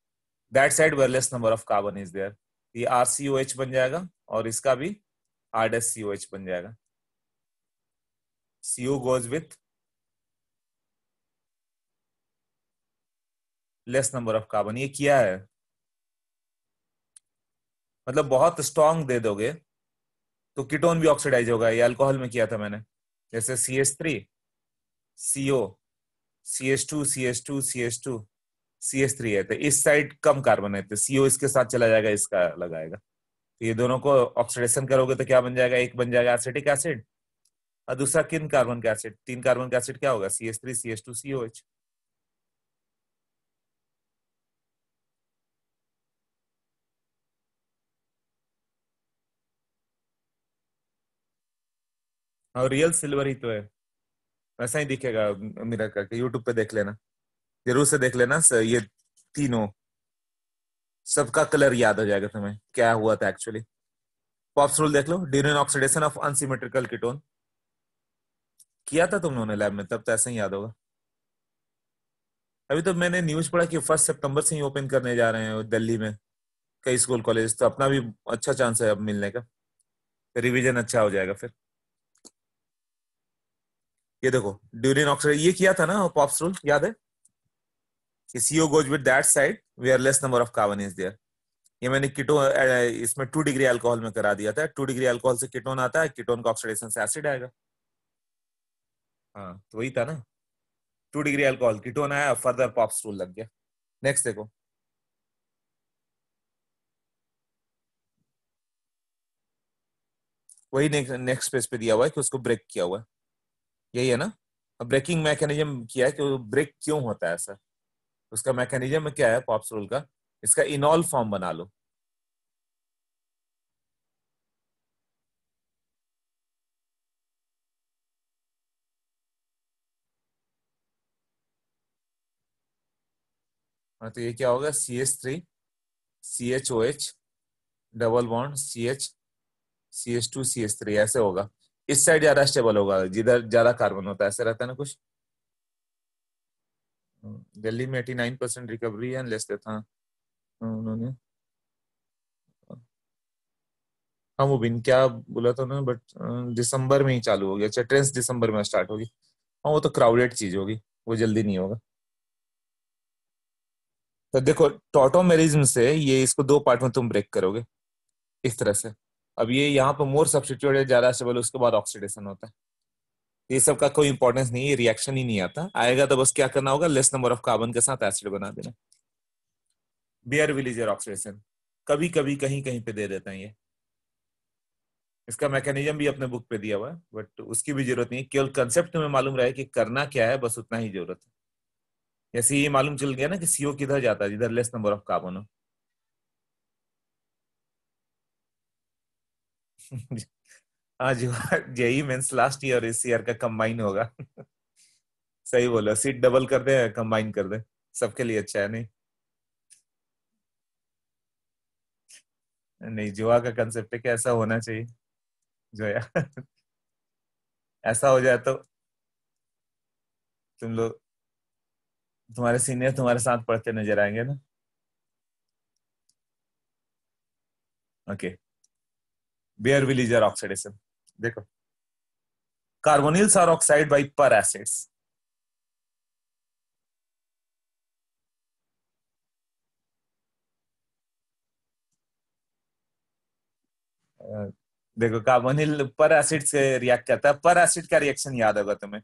that side where less number of carbon is there ये आर सी ओ एच बन जाएगा और इसका भी आर डेस सीओ एच बन जाएगा CO goes with less number of carbon ये किया है मतलब बहुत स्ट्रॉन्ग दे दोगे तो कीटोन भी ऑक्सीडाइज होगा ये अल्कोहल में किया था मैंने जैसे C S three CO C S two C S two C S two C S three है तो इस साइड कम कार्बन है तो सीओ इसके साथ चला जाएगा इसका लगाएगा तो ये दोनों को ऑक्सीडेशन करोगे तो क्या बन जाएगा एक बन जाएगा एसिटिक एसिड और दूसरा किन कार्बन का एसिड तीन कार्बन का एसिड क्या होगा C S three C S two C O H और रियल सिल्वर ही तो है वैसा ही दिखेगा मेरा करके यूट्यूब पे देख लेना जरूर से देख लेना सर ये तीनों सबका कलर याद हो जाएगा तुम्हें क्या हुआ था एक्चुअली पॉप्स रूल देख लो during oxidation of unsymmetrical ketone किया था तुम लोगों लैब में तब तो ऐसे ही याद होगा अभी तो मैंने न्यूज पढ़ा कि फर्स्ट सितंबर से ही ओपन करने जा रहे हैं दिल्ली में कई स्कूल कॉलेज तो अपना भी अच्छा चांस है अब मिलने का रिविजन अच्छा हो जाएगा फिर ये देखो ड्यूरिन ऑक्सीडेशन ये किया था ना पॉप्स रूल याद है कि CO goes with that side where less number of carbon is there ये मैंने किटो इसमें टू डिग्री अल्कोहल में करा दिया था टू डिग्री अल्कोहल से किटोन आता है किटोन का ऑक्सीडेशन से एसिड आएगा हाँ तो वही था ना टू डिग्री अल्कोहल किटोन आया फर्दर पॉप्स रूल लग गया नेक्स्ट देखो वही नेक्स्ट पेज पे दिया हुआ है कि उसको ब्रेक किया हुआ है यही है ना ब्रेकिंग मैकेनिज्म किया है कि ब्रेक क्यों होता है सर उसका मैकेनिज्म क्या है पॉप्स रूल का इसका इनॉल फॉर्म बना लो हाँ, तो ये क्या होगा C H three C H O H double one C H C H two C H three ऐसे होगा इस साइड ज्यादा स्टेबल होगा जिधर ज्यादा कार्बन होता है ऐसे रहता है ना कुछ हम्म, दिल्ली में एटी नाइन परसेंट रिकवरी है लेस था हाँ, उन्होंने हाँ बिन क्या बोला था उन्होंने बट दिसंबर में ही चालू होगी अच्छा ट्रेन दिसंबर में स्टार्ट होगी हाँ वो तो क्राउडेड चीज होगी वो जल्दी नहीं होगा तो देखो टोटोमेरिज्म से ये इसको दो पार्ट में तुम ब्रेक करोगे इस तरह से अब ये यहाँ पर मोर है ज्यादा स्टेबल उसके बाद ऑक्सीडेशन होता है ये सब का कोई इंपॉर्टेंस नहीं है रिएक्शन ही नहीं आता आएगा तो बस क्या करना होगा लेस नंबर ऑफ कार्बन के साथ एसिड बना देना बियर विलीजर ऑक्सीडेशन कभी कभी कहीं कहीं पे दे देते हैं ये इसका मैकेनिज्म भी अपने बुक पे दिया हुआ है बट उसकी भी जरूरत नहीं है केवल कंसेप्ट में मालूम रहे कि करना क्या है बस उतना ही जरूरत है जैसे ये मालूम चल गया ना कि सीओ किधर जाता है जिधर लेस नंबर ऑफ कार्बन हो आज जेई मेंस लास्ट ईयर इस ईयर का कंबाइन होगा सही बोलो सीट डबल कर दे कंबाइन कर दे सबके लिए अच्छा है नहीं नहीं जुआ का कंसेप्ट है कि ऐसा होना चाहिए जोया ऐसा हो जाए तो तुम लोग तुम्हारे सीनियर तुम्हारे साथ पढ़ते नजर आएंगे ना ओके okay. इज ऑक्सीडेशन देखो carbonyls are oxidised by per acids देखो कार्बोनिल पर एसिड से रिएक्ट करता है पर एसिड का रिएक्शन याद होगा तुम्हें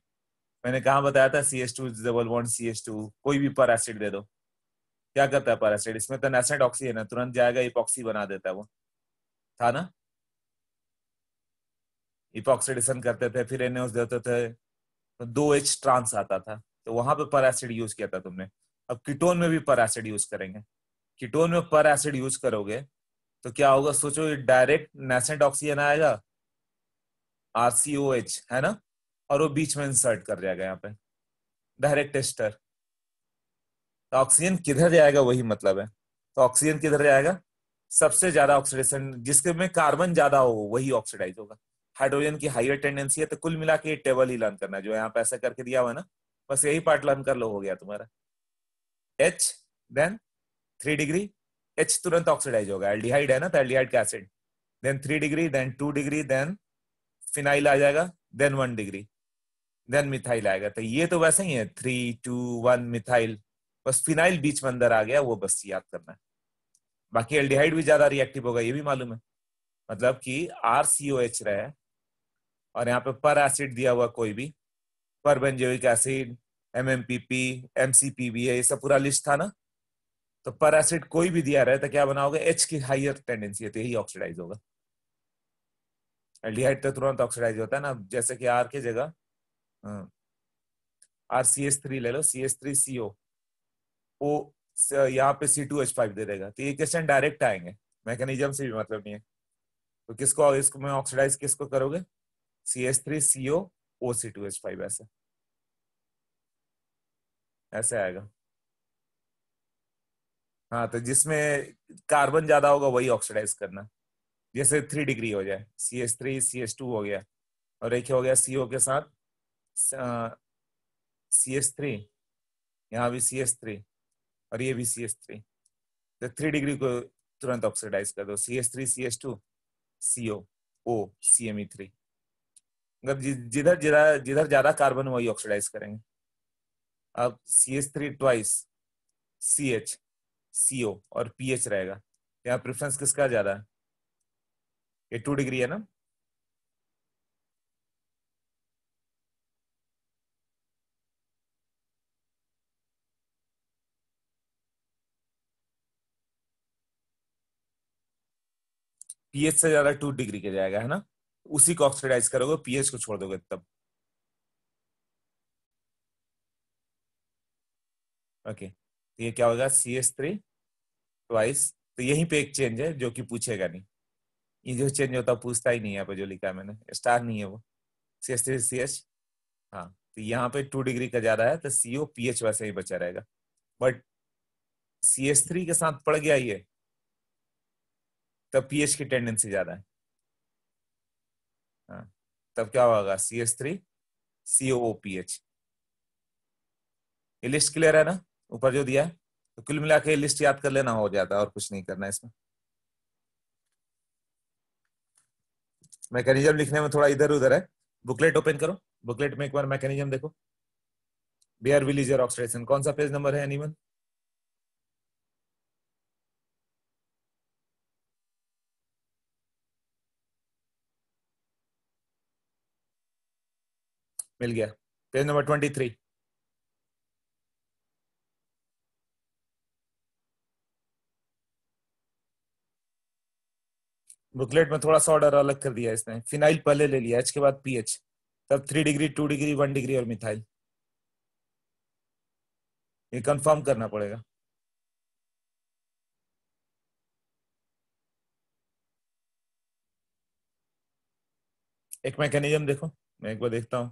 मैंने कहा बताया था C S two double one C S two कोई भी पर एसिड दे दो क्या करता है पर एसिड इसमें तो नेसेंट ऑक्सी है तुरंत जाएगा इपॉक्सी बना देता है वो था ना इपोक्सीडेशन करते थे फिर एनएस देते थे तो दो एच ट्रांस आता था तो वहां पे पर एसिड यूज किया था तुमने अब कीटोन में भी पर एसिड यूज करेंगे कीटोन में पर एसिड यूज करोगे तो क्या होगा सोचो डायरेक्ट नेसेंट ऑक्सीजन आएगा आर है ना और वो बीच में इंसर्ट कर जाएगा यहाँ पे डायरेक्ट टेस्टर तो ऑक्सीजन किधर जाएगा वही मतलब है तो ऑक्सीजन किधर जाएगा सबसे ज्यादा ऑक्सीडेशन जिसके में कार्बन ज्यादा हो वही ऑक्सीडाइज होगा हाइड्रोजन की हाइयर टेंडेंसी है तो कुल मिला के टेबल ही लर्न करना है जो यहाँ पे ऐसा करके दिया हुआ ना बस यही पार्ट लर्न कर लो हो गया तुम्हारा H then three degree H तुरंत ऑक्सीडाइज होगा एल्डिहाइड है ना तो एल्डिहाइड का acid then three degree then two degree then phenyl आ जाएगा then one degree then methyl आएगा तो ये तो वैसे ही है थ्री टू वन मिथाइल बस फिनाइल बीच में अंदर आ गया वो बस याद करना है बाकी एल्डिहाइड भी ज्यादा रिएक्टिव होगा ये भी मालूम है मतलब कि आर सी ओ एच रहे और यहाँ पे पर एसिड दिया हुआ कोई भी पर benzoic acid M M P P M C P B ये सब पूरा लिस्ट था ना तो पर एसिड कोई भी दिया रहे तो क्या बनाओगे एच की हाइयर टेंडेंसी है तो यही ऑक्सीडाइज होगा एल्डिहाइड तो तुरंत ऑक्सीडाइज होता है ना जैसे कि आर के जगह आर सी एस थ्री ले लो C S three C O यहाँ पे सी टू एच फाइव दे देगा तो ये क्वेश्चन डायरेक्ट आएंगे मैकेनिज्म से भी मतलब नहीं है तो किसको इसको मैं ऑक्सीडाइज किसको करोगे C S three C O O C two H five ऐसे ऐसे आएगा हाँ तो जिसमें कार्बन ज्यादा होगा वही ऑक्सीडाइज करना जैसे थ्री डिग्री हो जाए C S three C S two हो गया और एक हो गया सीओ के साथ सी एस थ्री यहाँ भी सी एस थ्री और ये भी सी एस थ्री तो थ्री डिग्री को तुरंत ऑक्सीडाइज कर दो C S three C S two C O C M E three मतलब जिधर जिधर जिधर ज्यादा कार्बन वही ऑक्सीडाइज करेंगे अब C H three twice C H C O और पी एच रहेगा यहाँ प्रिफरेंस किसका ज्यादा है ये टू डिग्री है ना पीएच से ज्यादा टू डिग्री के जाएगा है ना उसी को ऑक्सीडाइज करोगे पीएच को छोड़ दोगे तब ओके okay. तो ये क्या होगा सी एस थ्री ट्वाइस तो यहीं पे एक चेंज है जो कि पूछेगा नहीं ये जो चेंज होता है पूछता ही नहीं यहाँ पे जो लिखा है मैंने स्टार नहीं है वो C S three C H हाँ तो यहाँ पे टू डिग्री का जा रहा है तो सी ओ पी एच वैसे ही बचा रहेगा बट सी एस थ्री के साथ पड़ गया ये तब तो पीएच की टेंडेंसी ज्यादा है हाँ। तब क्या होगा C S three C O P H ये लिस्ट क्लियर है ना ऊपर जो दिया है तो कुल मिला के लिस्ट याद कर लेना हो जाता है और कुछ नहीं करना इसमें मैकेनिज्म लिखने में थोड़ा इधर उधर है बुकलेट ओपन करो बुकलेट में एक बार मैकेनिज्म देखो बेयर विलीजर ऑक्सीडेशन कौन सा पेज नंबर है एनिमन मिल गया page number twenty three booklet में थोड़ा सा ऑर्डर अलग कर दिया इसने फिनाइल पहले ले लिया एच के बाद पीएच तब three degree two degree one degree और मिथाइल ये कंफर्म करना पड़ेगा एक मैकेनिज्म देखो मैं एक बार देखता हूं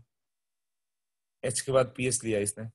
एच के बाद पीएस लिया इसने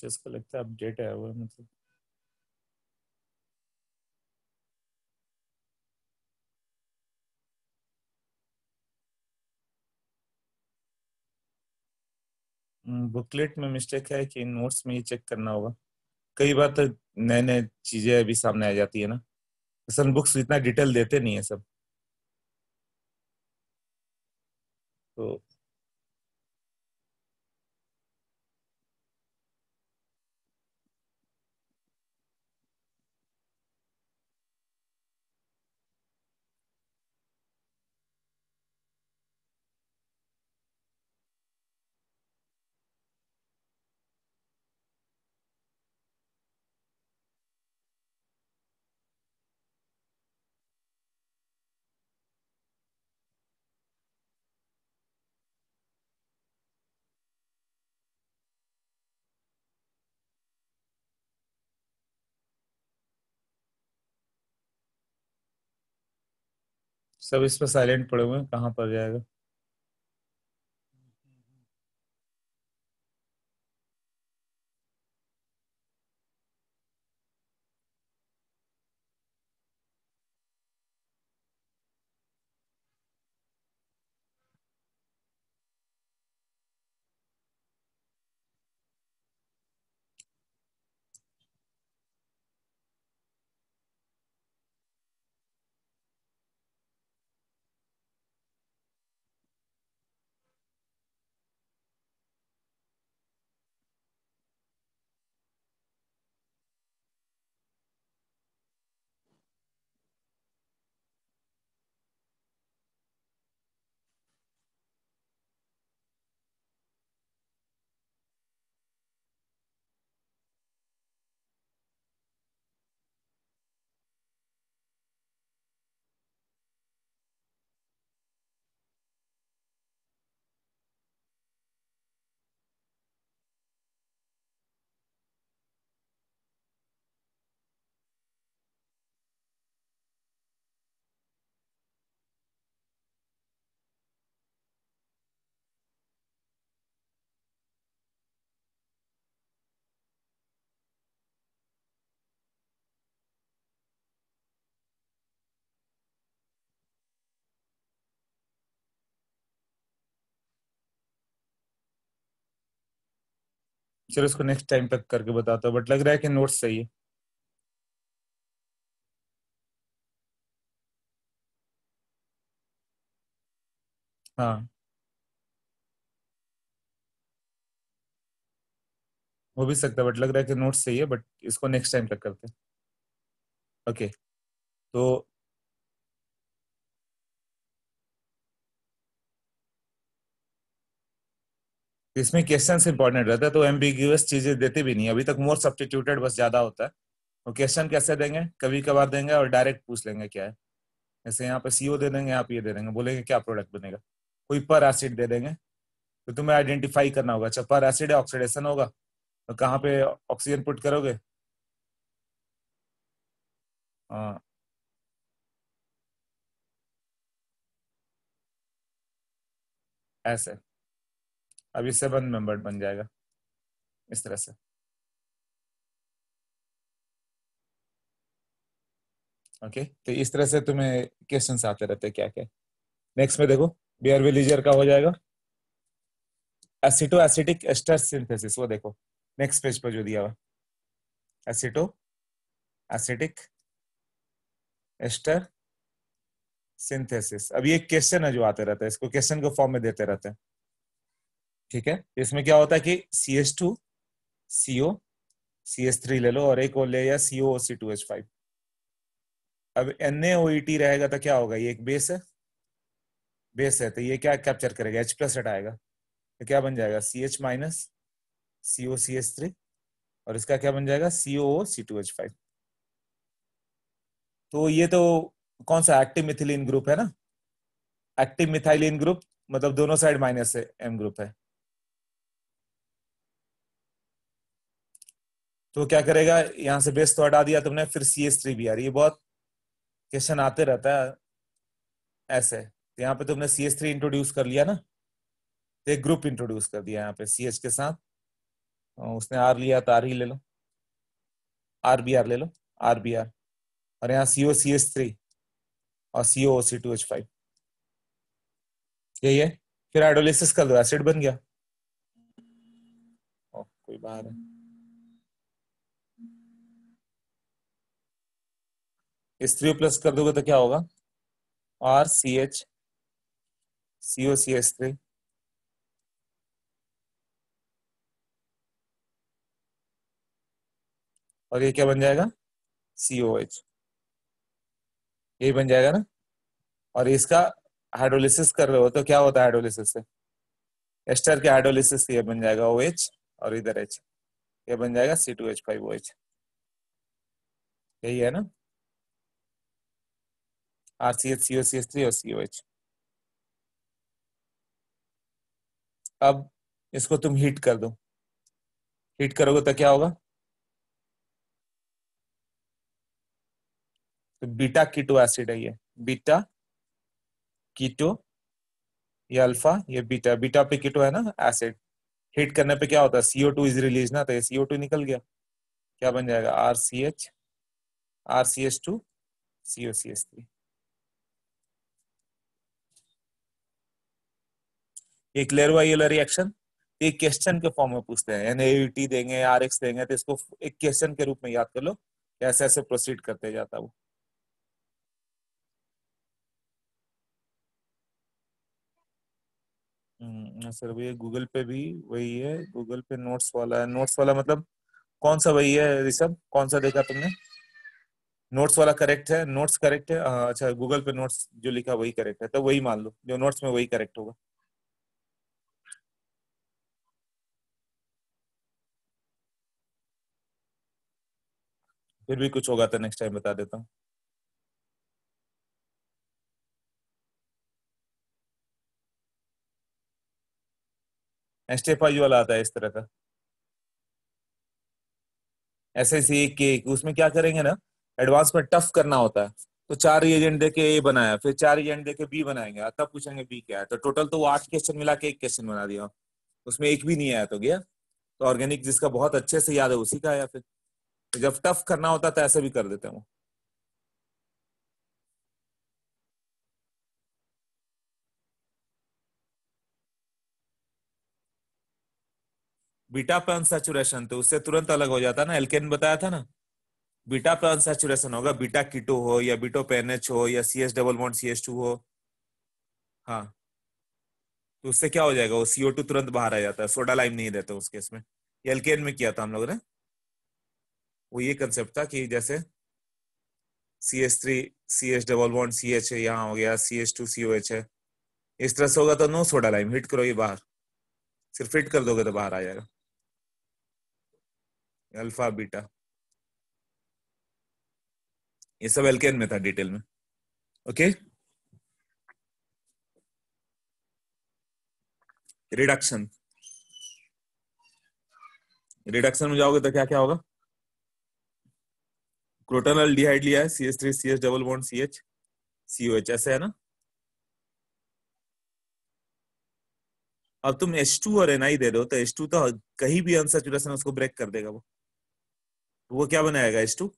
कुछ इसको लगता है अपडेट आया हुआ है मतलब बुकलेट हम्म, में मिस्टेक है कि नोट्स में ही चेक करना होगा कई बार तो नए नए चीजें अभी सामने आ जाती है ना सन बुक्स इतना डिटेल देते नहीं है सब तो सब इसमें साइलेंट पड़े हुए हैं कहाँ पर जाएगा चलो इसको नेक्स्ट टाइम तक करके बताता हूँ बट लग रहा है कि नोट्स सही है हाँ हो भी सकता है बट लग रहा है कि नोट्स सही है बट इसको नेक्स्ट टाइम तक करते हैं ओके तो इसमें क्वेश्चन इंपॉर्टेंट रहता है तो एम्बिग्यूस चीजें देते भी नहीं अभी तक मोर सब्सटीट्यूटेड बस ज्यादा होता है और क्वेश्चन कैसे देंगे कभी कभार देंगे और डायरेक्ट पूछ लेंगे क्या है जैसे यहाँ पे सीओ दे देंगे आप ये दे देंगे बोलेंगे क्या प्रोडक्ट बनेगा कोई पर एसिड दे देंगे तो तुम्हें आइडेंटिफाई करना होगा अच्छा पर एसिड है ऑक्सीडेशन होगा तो कहाँ पे ऑक्सीजन पुट करोगे हाँ ऐसे अभी सेवन मेंबर बन जाएगा इस तरह से ओके तो इस तरह से तुम्हें क्वेश्चंस आते रहते क्या क्या नेक्स्ट में देखो बियर विलीजर का हो जाएगा एसिटो एसिटिक एस्टर सिंथेसिस वो देखो नेक्स्ट पेज पर जो दिया हुआ एसिटो एसिटिक एस्टर सिंथेसिस अब ये क्वेश्चन है जो आते रहता है इसको क्वेश्चन के फॉर्म में देते रहते हैं ठीक है इसमें क्या होता है कि C H two CO C H three ले लो और एक और ले या C O C two H five अब एन एओईटी e रहेगा तो क्या होगा ये एक बेस है बेस है तो ये क्या कैप्चर करेगा एच प्लस हटाएगा तो क्या बन जाएगा C H minus C O C H three और इसका क्या बन जाएगा C O C two H five तो ये तो कौन सा एक्टिव मिथिलिन ग्रुप है ना एक्टिव मिथाइलिन ग्रुप मतलब दोनों साइड माइनस है एम ग्रुप है तो क्या करेगा यहाँ से बेस तो हटा दिया तुमने फिर सी एस थ्री भी आ रही है बहुत क्वेश्चन आते रहता है ऐसे तो यहाँ पे तुमने सी एस थ्री इंट्रोड्यूस कर लिया ना तो एक ग्रुप इंट्रोड्यूस कर दिया यहाँ पे सी एच के साथ उसने आर लिया तो आर ही ले लो आर बी आर ले लो आर बी आर और यहाँ सी ओ सी एस थ्री और C O C two H five यही है फिर आइडोलिस कर दो एसिड बन गया ओ, कोई बात नहीं स्त्री प्लस कर दोगे तो क्या होगा R C H C O C S three और ये क्या बन जाएगा सीओ एच यही बन जाएगा ना और इसका हाइड्रोलिसिस कर रहे हो तो क्या होता है हाइड्रोलिसिस से एस्टर के हाइड्रोलिसिस ये बन जाएगा ओ एच और इधर एच ये बन जाएगा C two H five O H यही है ना RCH, COCH3 और COH अब इसको तुम हीट कर दो हीट करोगे तो क्या होगा तो बीटा कीटो एसिड है ये बीटा कीटो ये अल्फा ये बीटा बीटा पे कीटो है ना एसिड हीट करने पे क्या होता है सीओ टू इज रिलीज ना तो ये सीओ टू निकल गया क्या बन जाएगा R C H R C H two CO C H three एक क्लेरवा वाला रिएक्शन एक क्वेश्चन के फॉर्म में पूछते हैं एन देंगे आर एक्स देंगे तो इसको एक क्वेश्चन के रूप में याद कर लो ऐसे ऐसे प्रोसीड करते जाता वो हम्म, सर भैया गूगल पे भी वही है गूगल पे नोट्स वाला है नोट्स वाला मतलब कौन सा वही है ऋषभ कौन सा देखा तुमने नोट्स वाला करेक्ट है नोट्स करेक्ट है हाँ, अच्छा गूगल पे नोट्स जो लिखा वही करेक्ट है तो वही मान लो जो नोट्स में वही करेक्ट होगा फिर भी कुछ होगा तो नेक्स्ट टाइम बता देता हूँ एस एफ आई वाला आता है इस तरह का एस एस सी के उसमें क्या करेंगे ना एडवांस में टफ करना होता है तो चार एजेंट देके ए बनाया फिर चार एजेंट देके बी बनाएंगे हाँ, तब पूछेंगे बी क्या है तो टोटल तो वो आठ क्वेश्चन मिला के एक क्वेश्चन बना दिया उसमें एक भी नहीं आया तो गया तो ऑर्गेनिक जिसका बहुत अच्छे से याद है उसी का आया फिर जब टफ करना होता तो ऐसे भी कर देते हैं वो बीटा प्लान सेचुरेशन तो उससे तुरंत अलग हो जाता है ना एलकेन बताया था ना बीटा प्लान सैचुरेशन होगा बीटा किटो हो या बीटो पेनएच हो या C S double one C S two हो हाँ तो उससे क्या हो जाएगा वो सीओ टू तुरंत बाहर आ जाता है सोडा लाइम नहीं देते उस केस में में किया था हम लोगों ने वो ये कंसेप्ट था कि जैसे C S three C H double one C H है यहाँ हो गया C H two C O H है इस तरह से होगा तो नो सोडा लाइम हिट करो ये बाहर सिर्फ हिट कर दोगे तो बाहर आ जाएगा अल्फा बीटा ये सब एल्केन में था डिटेल में ओके रिडक्शन रिडक्शन में जाओगे तो क्या क्या होगा क्रोटन अल्डिहाइड लिया है C S three C S double bond C H C O H ऐसे है ना अब तुम टू और एन आई दे दो तो तो टू तो कहीं भी अनसेचुरेशन उसको ब्रेक कर देगा वो वो क्या बनाएगा टू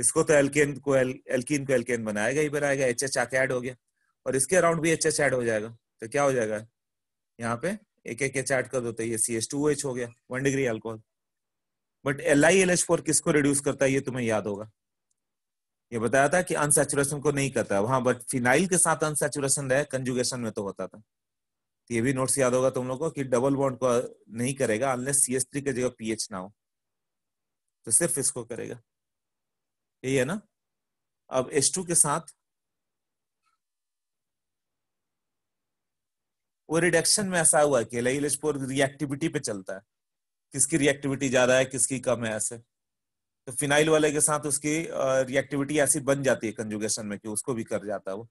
इसको तो एल्केन को एल्किन को एल्केन बनाएगा ही बनाएगा एच एच आके ऐड हो गया और इसके अराउंड भी एच एच ऐड हो जाएगा तो क्या हो जाएगा यहाँ पे एक एक एच ऐड कर दो तो ये सी एच टू एच हो गया one degree alcohol but L I L H four किसको रिड्यूस करता है ये तुम्हें याद होगा ये बताया था कि अनसेचुरेशन को नहीं करता वहां बट फिनाइल के साथ अनसेचुरेशन है कंजुगेशन में तो होता था तो ये भी नोट्स याद होगा तुम लोगों को कि डबल बॉन्ड को नहीं करेगा अनलेस सी एस थ्री की जगह पीएच ना हो तो सिर्फ इसको करेगा यही है ना अब एस टू के साथ वो रिडक्शन में ऐसा हुआ कि रिएक्टिविटी पे चलता है किसकी रिएक्टिविटी ज्यादा है किसकी कम है ऐसे तो फिनाइल वाले के साथ उसकी रिएक्टिविटी ऐसी बन जाती है कंजुगेशन में कि उसको भी कर जाता है वो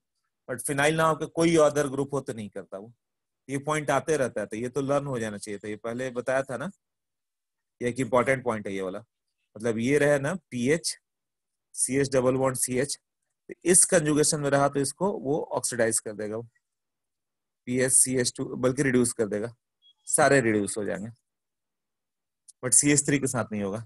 बट फिनाइल ना होकर कोई अदर ग्रुप हो तो नहीं करता वो ये पॉइंट आते रहता है तो ये तो लर्न हो जाना चाहिए था ये पहले बताया था ना ये एक इम्पोर्टेंट पॉइंट है ये वाला मतलब ये रहे ना P H C H double one C H इस कंजुगेशन में रहा तो इसको वो ऑक्सीडाइज कर देगा P H C H two बल्कि रिड्यूस कर देगा सारे रिड्यूस हो जाएंगे बट सी एच थ्री के साथ नहीं होगा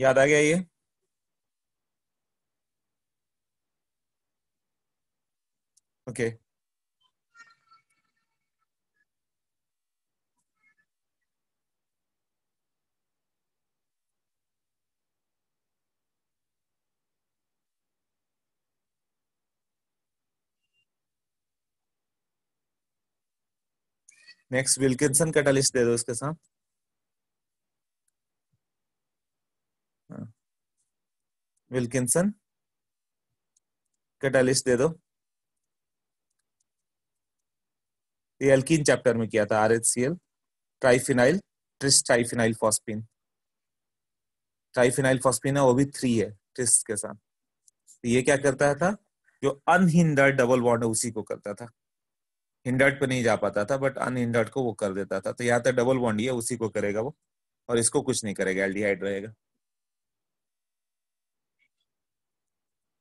याद आ गया ये okay next next Wilkinson catalyst दे दो उसके साथ विल्किंसन कैटालिस्ट दे दो ये एल्किन चैप्टर में किया था R H C L triphenyl tris triphenyl phosphine triphenyl phosphine है वो भी थ्री है ट्रिस के साथ तो ये क्या करता था जो अनहिंडर्ड डबल बॉन्ड है उसी को करता था हिंडर्ड पे नहीं जा पाता था बट अनहिंडर्ड को वो कर देता था तो यहाँ तक डबल बॉन्ड ही है उसी को करेगा वो और इसको कुछ नहीं करेगा एल्डिहाइड रहेगा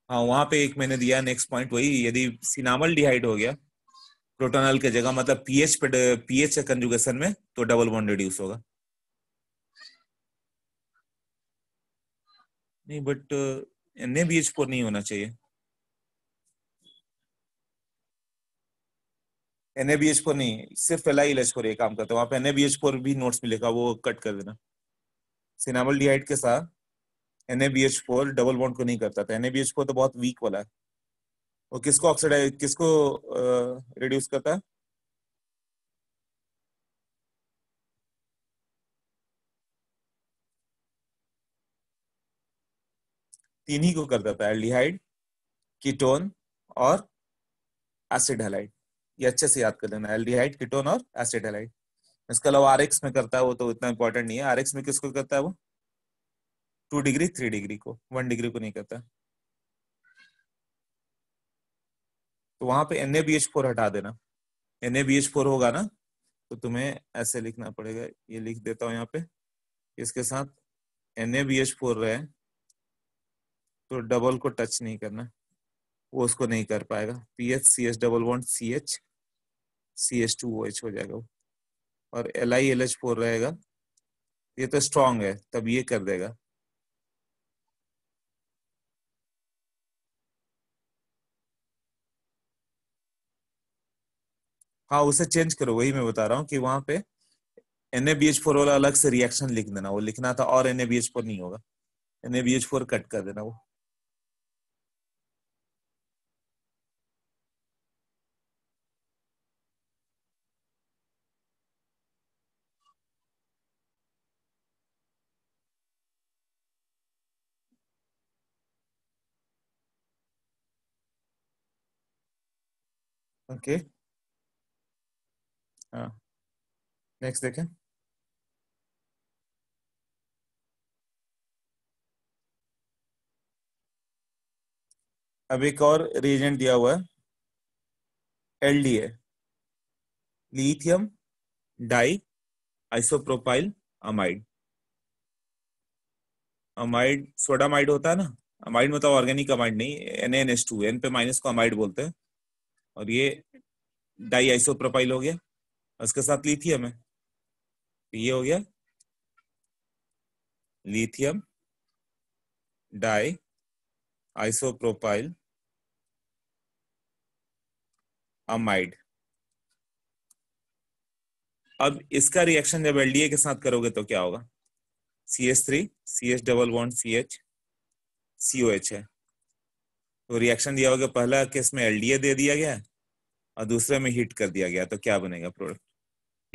हाँ वहां पे एक मैंने दिया नेक्स्ट पॉइंट वही यदि सिनामल डिहाइड हो गया प्रोटोनल के जगह मतलब पीएच पे पीएच कंजुगेशन में तो डबल बॉन्ड रिड्यूस होगा नहीं but N A B H four नहीं होना चाहिए N A B H four नहीं सिर्फ L I L H four ये काम करते है वहां पे N A B H four भी नोट्स मिलेगा वो कट कर देना सिनामल डिहाइड के साथ एनएबीएच फोर डबल बॉन्ड को नहीं करता था एनएबीएच फोर तो बहुत वीक वाला है वो किसको ऑक्सीडाइज किसको रिड्यूस uh, करता है तीन ही को कर देता है एल्डिहाइड कीटोन और एसिड हेलाइड ये अच्छे से याद कर लेना एल्डिहाइड कीटोन और एसिड हेलाइड इसके अलावा आरएक्स में करता है वो तो इतना इंपॉर्टेंट नहीं है आरएक्स में किसको करता है वो टू डिग्री थ्री डिग्री को वन डिग्री को नहीं करता तो वहां पे N A B H four हटा देना N A B H four होगा ना तो तुम्हें ऐसे लिखना पड़ेगा ये लिख देता हूँ यहाँ पे इसके साथ N A B H four रहे तो डबल को टच नहीं करना वो उसको नहीं कर पाएगा P H C H double one C H C H two O H हो जाएगा वो और L I L H four रहेगा ये तो स्ट्रांग है तब ये कर देगा हाँ उसे चेंज करो वही मैं बता रहा हूँ कि वहां पे N A B H four वाला अलग से रिएक्शन लिख देना वो लिखना था और N A B H four नहीं होगा N A B H four cut कर देना वो Okay. हाँ नेक्स्ट देखें अब एक और रिएजेंट दिया हुआ है L D A lithium di isopropyl amide amide sodamide होता है ना अमाइड मतलब ऑर्गेनिक अमाइड नहीं N N S two N पे माइनस को अमाइड बोलते हैं और ये डाई आइसोप्रोपाइल हो गया उसके साथ लिथियम है तो ये हो गया लिथियम डाई आइसोप्रोपाइल अमाइड अब इसका रिएक्शन जब एलडीए के साथ करोगे तो क्या होगा C H three C H double one C H C O H है तो रिएक्शन दिया होगा पहला केस में एलडीए दे दिया गया और दूसरे में हीट कर दिया गया तो क्या बनेगा प्रोडक्ट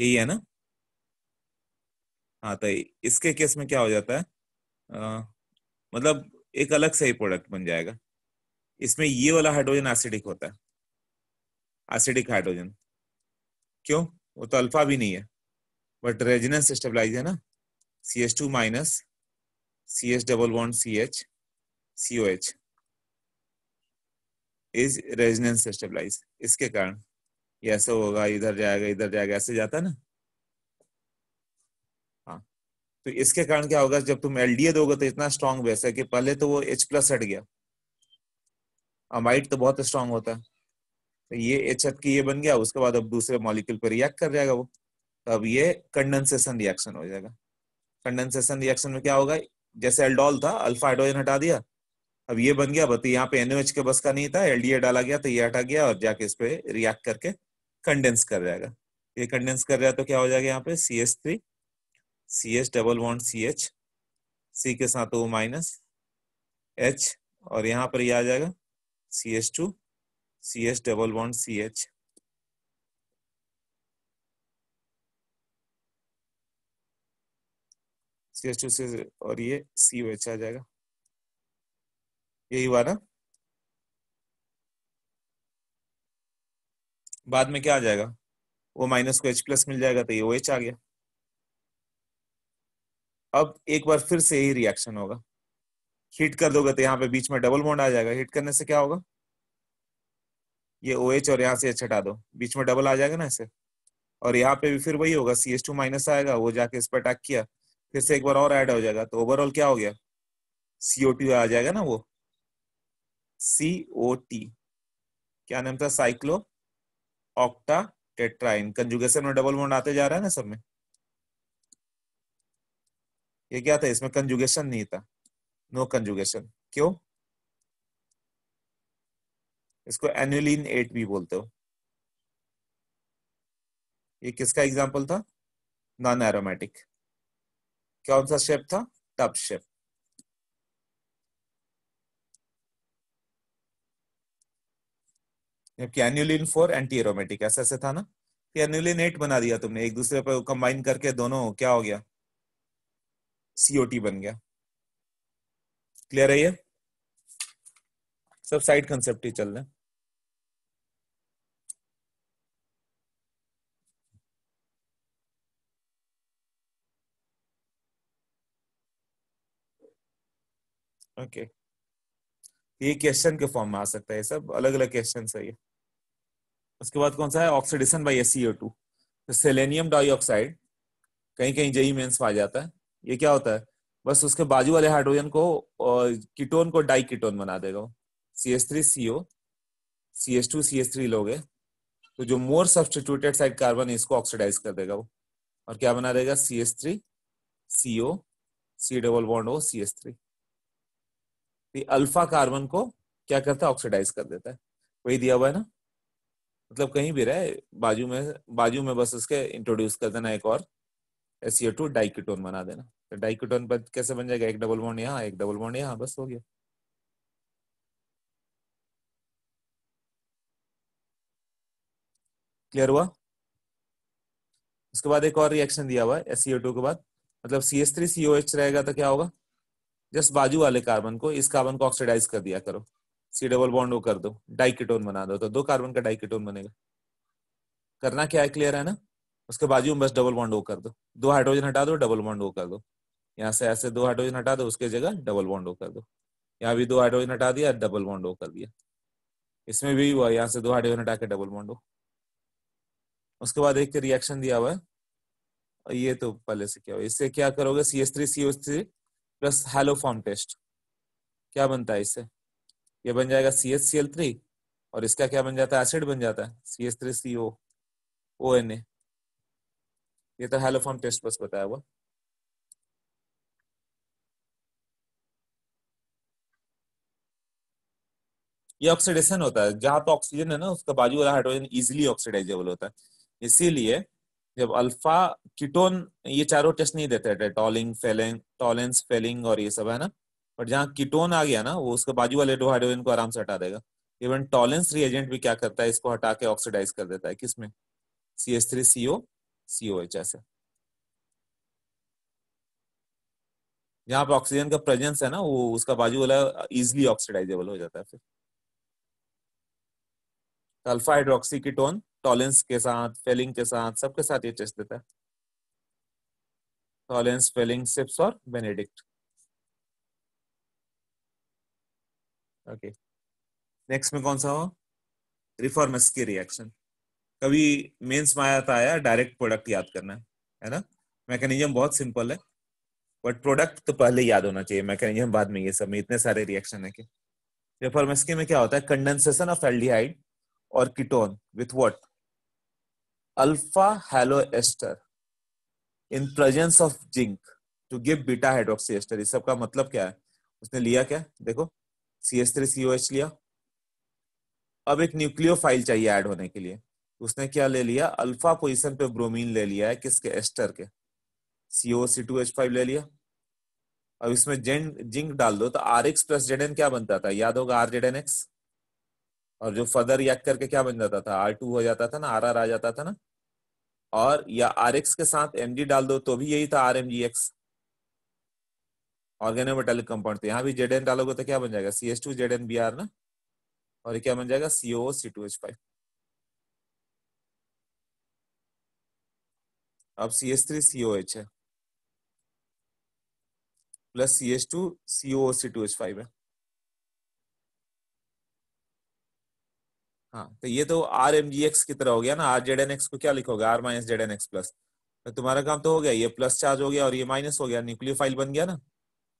यही है ना हाँ तो इसके केस में क्या हो जाता है आ, मतलब एक अलग से ही प्रोडक्ट बन जाएगा इसमें ये वाला हाइड्रोजन एसिडिक होता है एसिडिक हाइड्रोजन क्यों वो तो अल्फा भी नहीं है बट रेजिनेंस स्टेबलाइज है ना C H two minus C H double one C H C O H is resonance stabilise इसके कारण ये ऐसे होगा इधर जाएगा इधर जाएगा ऐसे जाता है ना हाँ तो इसके कारण क्या होगा जब तुम एलडीए दोगे तो इतना स्ट्रॉन्ग बेस है कि पहले तो वो एच प्लस हट गया अमाइट तो बहुत स्ट्रांग होता है तो ये एच हट के ये बन गया उसके बाद अब दूसरे मॉलिक्यूल पर रिएक्ट कर जाएगा वो तो अब ये कंडेंसेशन रिएक्शन हो जाएगा कंडेंसेशन रिएक्शन में क्या होगा जैसे एल्डोल था अल्फा हाइड्रोजन हटा दिया अब ये बन गया बताइए यहाँ पे एनओ के बस का नहीं था एलडीए डाला गया तो ये हटा गया और जाके इस पे रिएक्ट करके कंडेंस कर जाएगा ये कंडेंस कर रहा है तो क्या हो जाएगा यहाँ पे C H three C H double one C H C के साथ वो माइनस एच और यहाँ पर ये आ जाएगा C H two C H double one C H C H two C और ये सी एच आ जाएगा यही हुआ ना बाद में क्या आ जाएगा वो माइनस को एच प्लस मिल जाएगा तो ये ओ OH एच आ गया अब एक बार फिर से यही रिएक्शन होगा हीट कर दोगे तो यहाँ पे बीच में डबल बॉन्ड आ जाएगा हीट करने से क्या होगा ये ओ OH एच और यहाँ से एच हटा दो बीच में डबल आ जाएगा ना इसे और यहाँ पे भी फिर वही होगा सी एच टू माइनस आएगा वो जाके इस पर अटैक किया फिर से एक बार और ऐड हो जाएगा तो ओवरऑल क्या हो गया सीओ टी आ जाएगा ना वो सी ओ टी क्या नाम था साइक्लो ऑक्टा टेट्राइन कंजुगेशन में डबल बॉन्ड आते जा रहा है ना सब में ये क्या था इसमें कंजुगेशन नहीं था नो no कंजुगेशन क्यों इसको एनुलिन एट भी बोलते हो ये किसका एग्जाम्पल था नॉन एरोमेटिक कौन सा शेप था टप शेप जबकि एन्यूलिन फोर एंटी एरोमेटिक ऐसे ऐसे था ना कि एन्यूलिन एट बना दिया तुमने एक दूसरे पर कंबाइन करके दोनों क्या हो गया सीओटी बन गया क्लियर है ये सब साइड कंसेप्ट ही चल रहे ओके Okay. ये क्वेश्चन के फॉर्म में आ सकता है सब अलग अलग क्वेश्चन है ये उसके बाद कौन सा है ऑक्सीडेशन बाई एस टू तो सेलेनियम डाइऑक्साइड कहीं कहीं जई मेन्स में आ जाता है ये क्या होता है बस उसके बाजू वाले हाइड्रोजन को कीटोन को डाई कीटोन बना देगा C S three C O C S two C S three लोगे तो जो मोर सब्सटीट्यूटेड साइड कार्बन है इसको ऑक्सीडाइज कर देगा वो और क्या बना देगा C S three C O C double bond O C S three तो अल्फा कार्बन को क्या करता है ऑक्सीडाइज कर देता है वही दिया हुआ है ना मतलब कहीं भी रहे बाजू में बाजू में बस उसके इंट्रोड्यूस कर देना एक और एस टू डाइकिटोन बना देना तो डाइकिटोन पर कैसे बन जाएगा एक डबल बॉन्ड यहाँ एक डबल बॉन्ड यहाँ बस हो गया क्लियर हुआ उसके बाद एक और रिएक्शन दिया हुआ है एस के बाद मतलब C S three C O H रहेगा तो क्या होगा जस्ट बाजू वाले कार्बन को इस कार्बन को ऑक्सीडाइज कर दिया करो सी डबल बॉन्ड वो कर दो डाइकेटोन बना दो तो दो कार्बन का डाइकेटोन बनेगा करना क्या है क्लियर है ना उसके बाजू में बस डबल बॉन्ड वो कर दो दो हाइड्रोजन हटा दो डबल बॉन्ड वो कर दो यहाँ से ऐसे दो हाइड्रोजन हटा दो उसके जगह डबल बॉन्ड वो कर दो यहाँ भी दो हाइड्रोजन हटा दिया डबल बॉन्ड वो कर दिया इसमें भी हुआ यहाँ से दो हाइड्रोजन हटा के डबल बॉन्ड वो उसके बाद एक रिएक्शन दिया हुआ है ये तो पहले से क्या हुआ इससे क्या करोगे C S three C S three plus haloform test क्या बनता है इससे ये बन जाएगा C S C L three और इसका क्या बन जाता है एसिड बन जाता है C S three C O O N A ये तो हेलोफॉर्म टेस्ट बस बताया हुआ ये ऑक्सीडेशन होता है जहां तो ऑक्सीजन है ना उसका बाजू वाला हाइड्रोजन इजिली ऑक्सीडाइजेबल होता है इसीलिए जब अल्फा कीटोन ये चारों टेस्ट नहीं देते थे टॉलिंग फेलिंग टॉलेंस फेलिंग और ये सब है ना बट जहाँ कीटोन आ गया ना वो उसके बाजू वाले डोहाइड्रोजन को आराम से हटा देगा इवन टॉलेंस रिएजेंट भी क्या करता है इसको हटा के ऑक्सीडाइज कर देता है किसमें C S three C O C O H ऐसे जहां पर ऑक्सीजन का प्रेजेंस है ना वो उसका बाजू वाला इजिली ऑक्सीडाइजेबल हो जाता है फिर अल्फा हाइड्रोक्सी कीटोन टॉलेंस के साथ फेलिंग के साथ सबके साथ ये टेस्ट देता है टॉलेंस फेलिंग सिप्स और बेनेडिक्ट ओके नेक्स्ट में कौन सा हो रिफॉर्मस की रिएक्शन कभी मेंस में आया था आया डायरेक्ट प्रोडक्ट याद करना है ना मैकेनिज्म बहुत सिंपल है बट प्रोडक्ट तो पहले याद होना चाहिए मैकेनिज्म बाद में ये सब में इतने सारे रिएक्शन है कि रिफॉर्मस्की में क्या होता है कंडेंसेशन ऑफ एल्डिहाइड और ketone with what alpha haloester in presence of zinc to give beta hydroxy ester इस सब मतलब क्या है उसने लिया क्या देखो C S three C O H लिया अब एक फाइल चाहिए एड होने के लिए उसने क्या ले लिया अल्फा पोजिशन पे ब्रोमीन ले लिया है किसके एस्टर के C O C two H five ले लिया अब इसमें जेन जिंक डाल दो तो R X plus Z N क्या बनता था याद होगा आर जेड एन एक्स और जो फर्दर याद करके क्या बन जाता था आर टू हो जाता था ना आर आर आ जाता था ना और या आर एक्स के साथ एम जी डाल दो तो भी यही था R M G X organometallic compound तो यहाँ भी जेड एन डालोगे तो क्या बन जाएगा C S two Z N B R ना और क्या बन जाएगा C O C two H five अब C S three C O H है plus C S two CO C two H five है हाँ तो ये तो आर एम जी एक्स की तरह हो गया ना आर जेड एन एक्स को क्या लिखोगे R minus Z N X plus तो तुम्हारा काम तो हो गया ये प्लस चार्ज हो गया और ये माइनस हो गया न्यूक्लियो फाइल बन गया ना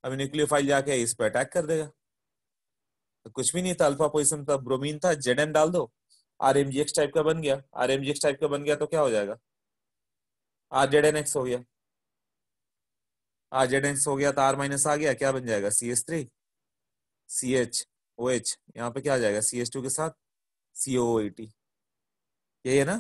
अब न्यूक्लियो फाइल जाके इस पर अटैक कर देगा तो कुछ भी नहीं था अल्फा पोजिशन था ब्रोमीन था जेड एन डाल दो R M G X type का बन गया R M G X type का बन गया तो क्या हो जाएगा आर जेड एन एक्स हो गया आर जेड एन एक्स हो गया तो आर माइनस आ गया क्या बन जाएगा C H three C H O H यहाँ पे क्या आ जाएगा सी एच टू के साथ सीओ ए टी यही है ना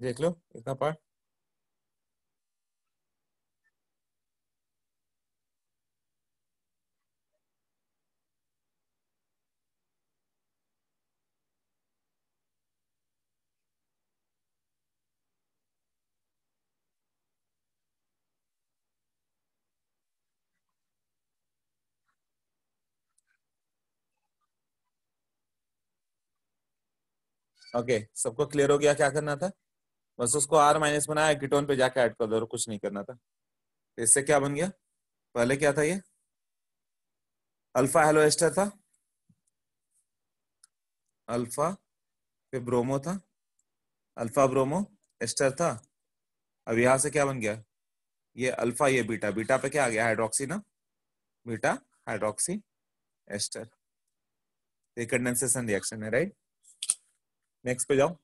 देख लो इतना पार्ट ओके सबको क्लियर हो गया क्या करना था बस उसको आर माइनस बनाया कीटोन पे जाके ऐड कर दो और कुछ नहीं करना था तो इससे क्या बन गया पहले क्या था ये अल्फा हेलो एस्टर था अल्फा फिर ब्रोमो था अल्फा ब्रोमो एस्टर था अब यहां से क्या बन गया ये अल्फा ये बीटा बीटा पे क्या आ गया हाइड्रोक्सी ना beta hydroxy ester condensation reaction है राइट नेक्स्ट पे जाओ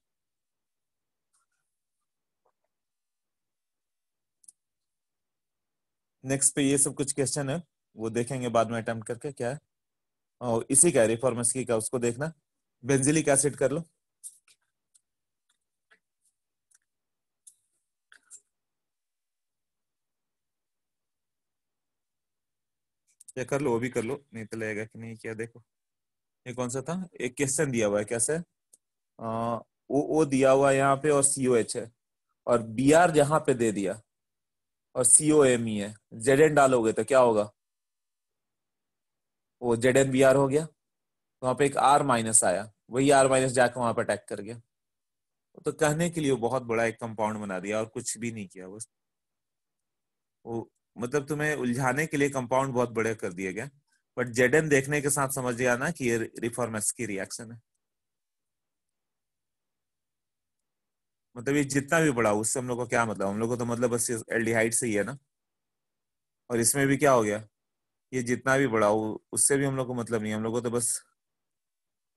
नेक्स्ट पे ये सब कुछ क्वेश्चन है वो देखेंगे बाद में अटेम्प्ट करके क्या है और इसी का रिफॉर्मेसी का उसको देखना बेंजिलिक एसिड कर लो या कर लो वो भी कर लो नहीं तो लगेगा कि नहीं क्या देखो ये कौन सा था एक क्वेश्चन दिया हुआ है कैसे है? ओ ओ दिया हुआ यहाँ पे और सीओ एच है और बी आर यहाँ पे दे दिया और सीओ एम ई है जेड एन डालोगे तो क्या होगा वो जेड एन बी आर हो गया वहां पे एक आर माइनस आया वही आर माइनस जाकर वहां पर अटैक कर गया तो कहने के लिए बहुत बड़ा एक कंपाउंड बना दिया और कुछ भी नहीं किया बस वो मतलब तुम्हें उलझाने के लिए कंपाउंड बहुत बड़े कर दिए गए बट जेड एन देखने के साथ समझ गया ना कि ये रिफॉर्मेस की रिएक्शन है मतलब ये जितना भी बड़ा उससे हम लोग को क्या मतलब हम लोग को तो मतलब बस एल्डिहाइड से ही है ना और इसमें भी क्या हो गया ये जितना भी बड़ा हो उससे भी हम लोग को मतलब नहीं हम लोग को तो बस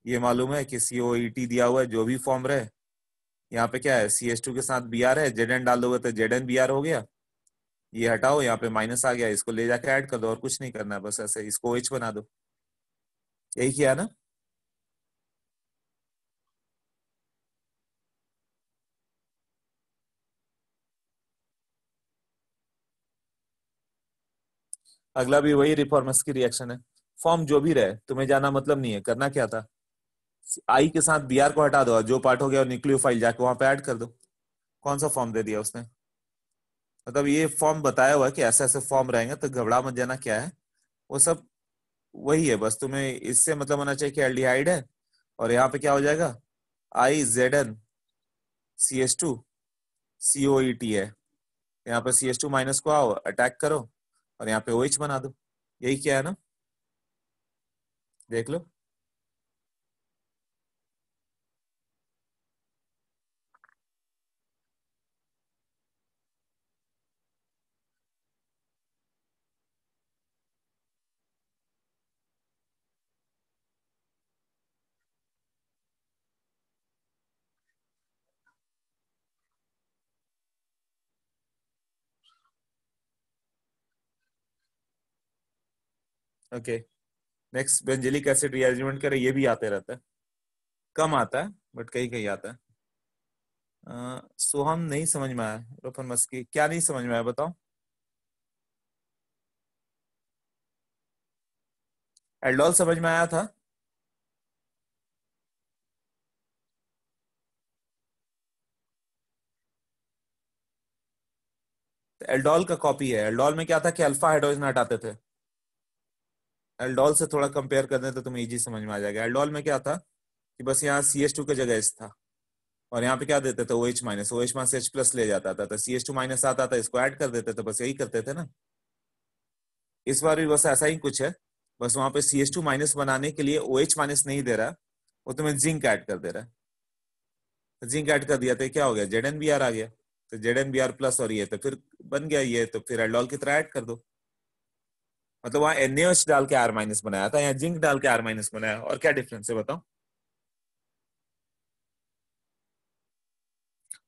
ये मालूम है कि सी ओ ई टी दिया हुआ है जो भी फॉर्म रहे यहाँ पे क्या है सी एस टू के साथ बी आर है जेड एन डाल दोगे तो जेड एन बी आर हो गया ये हटाओ यहाँ पे माइनस आ गया इसको ले जाके ऐड कर दो और कुछ नहीं करना है बस ऐसे इसको एच बना दो यही किया ना अगला भी वही रिफॉर्मेंस की रिएक्शन है फॉर्म जो भी रहे तुम्हें जाना मतलब नहीं है करना क्या था आई के साथ बी आर को हटा दो जो पार्ट हो गया फाइल जाके वहां पे ऐड कर दो कौन सा फॉर्म दे दिया उसने मतलब ये फॉर्म बताया हुआ है कि ऐसे ऐसे फॉर्म रहेंगे तो घबरा मत जाना क्या है वो सब वही है बस तुम्हें इससे मतलब होना चाहिए कि एल्डिहाइड है और यहाँ पे क्या हो जाएगा I Z N C S two C O T है यहाँ पे सी एस टू माइनस को आओ अटैक करो और यहाँ पे ओ OH बना दो यही क्या है ना देख लो okay next benzilic acid rearrangement करे ये भी आते रहता है कम आता है बट कहीं कहीं आता है सोहम नहीं समझ में आया रोफन मस्की क्या नहीं समझ में आया बताओ एल्डोल समझ में आया था एल्डोल का कॉपी है एल्डोल में क्या था कि अल्फा हाइड्रोजन हटाते थे एल्डोल से थोड़ा कंपेयर कर दें तो तुम्हें इजी समझ में आ जाएगा एल्डोल में क्या था कि बस यहाँ सी एच टू का जगह एस था और यहाँ पे क्या देते थे O H minus O H minus H plus ले जाता था तो सी एच टू माइनस आता था इसको ऐड कर देते थे बस यही करते थे ना इस बार भी बस ऐसा ही कुछ है बस वहां पे सी एच टू माइनस बनाने के लिए ओ एच माइनस नहीं दे रहा वो तुम्हें जिंक ऐड कर दे रहा है जिंक ऐड कर दिया तो क्या हो गया जेड एन बी आर आ गया तो Z N B R plus और ये तो फिर बन गया ये तो फिर एल्डोल की तरह ऐड कर दो मतलब वहां एन एच डाल के आर माइनस बनाया था यहाँ जिंक डाल के आर माइनस बनाया और क्या डिफरेंस है बताओ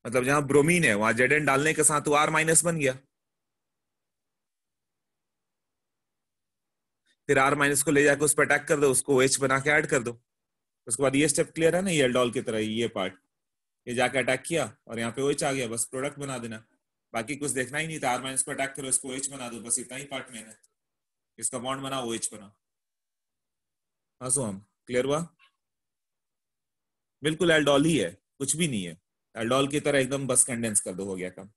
मतलब जहां ब्रोमीन है वहां जेड डालने के साथ वो आर माइनस बन गया फिर आर माइनस को ले जाकर उस पर अटैक कर दो उसको एच बना के ऐड कर दो उसके बाद ये स्टेप क्लियर है ना ये डॉल की तरह ये पार्ट ये जाके अटैक किया और यहाँ पे ओएच आ गया बस प्रोडक्ट बना देना बाकी कुछ देखना ही नहीं था आर माइनस को अटैक करो इसको ओएच बना दो बस इतना ही पार्ट मैंने इसका बॉन्ड बना ओ OH बना मासूम हाँ, क्लियर हुआ बिल्कुल एल्डोल ही है कुछ भी नहीं है एल्डोल की तरह एकदम बस कंडेंस कर दो हो गया कम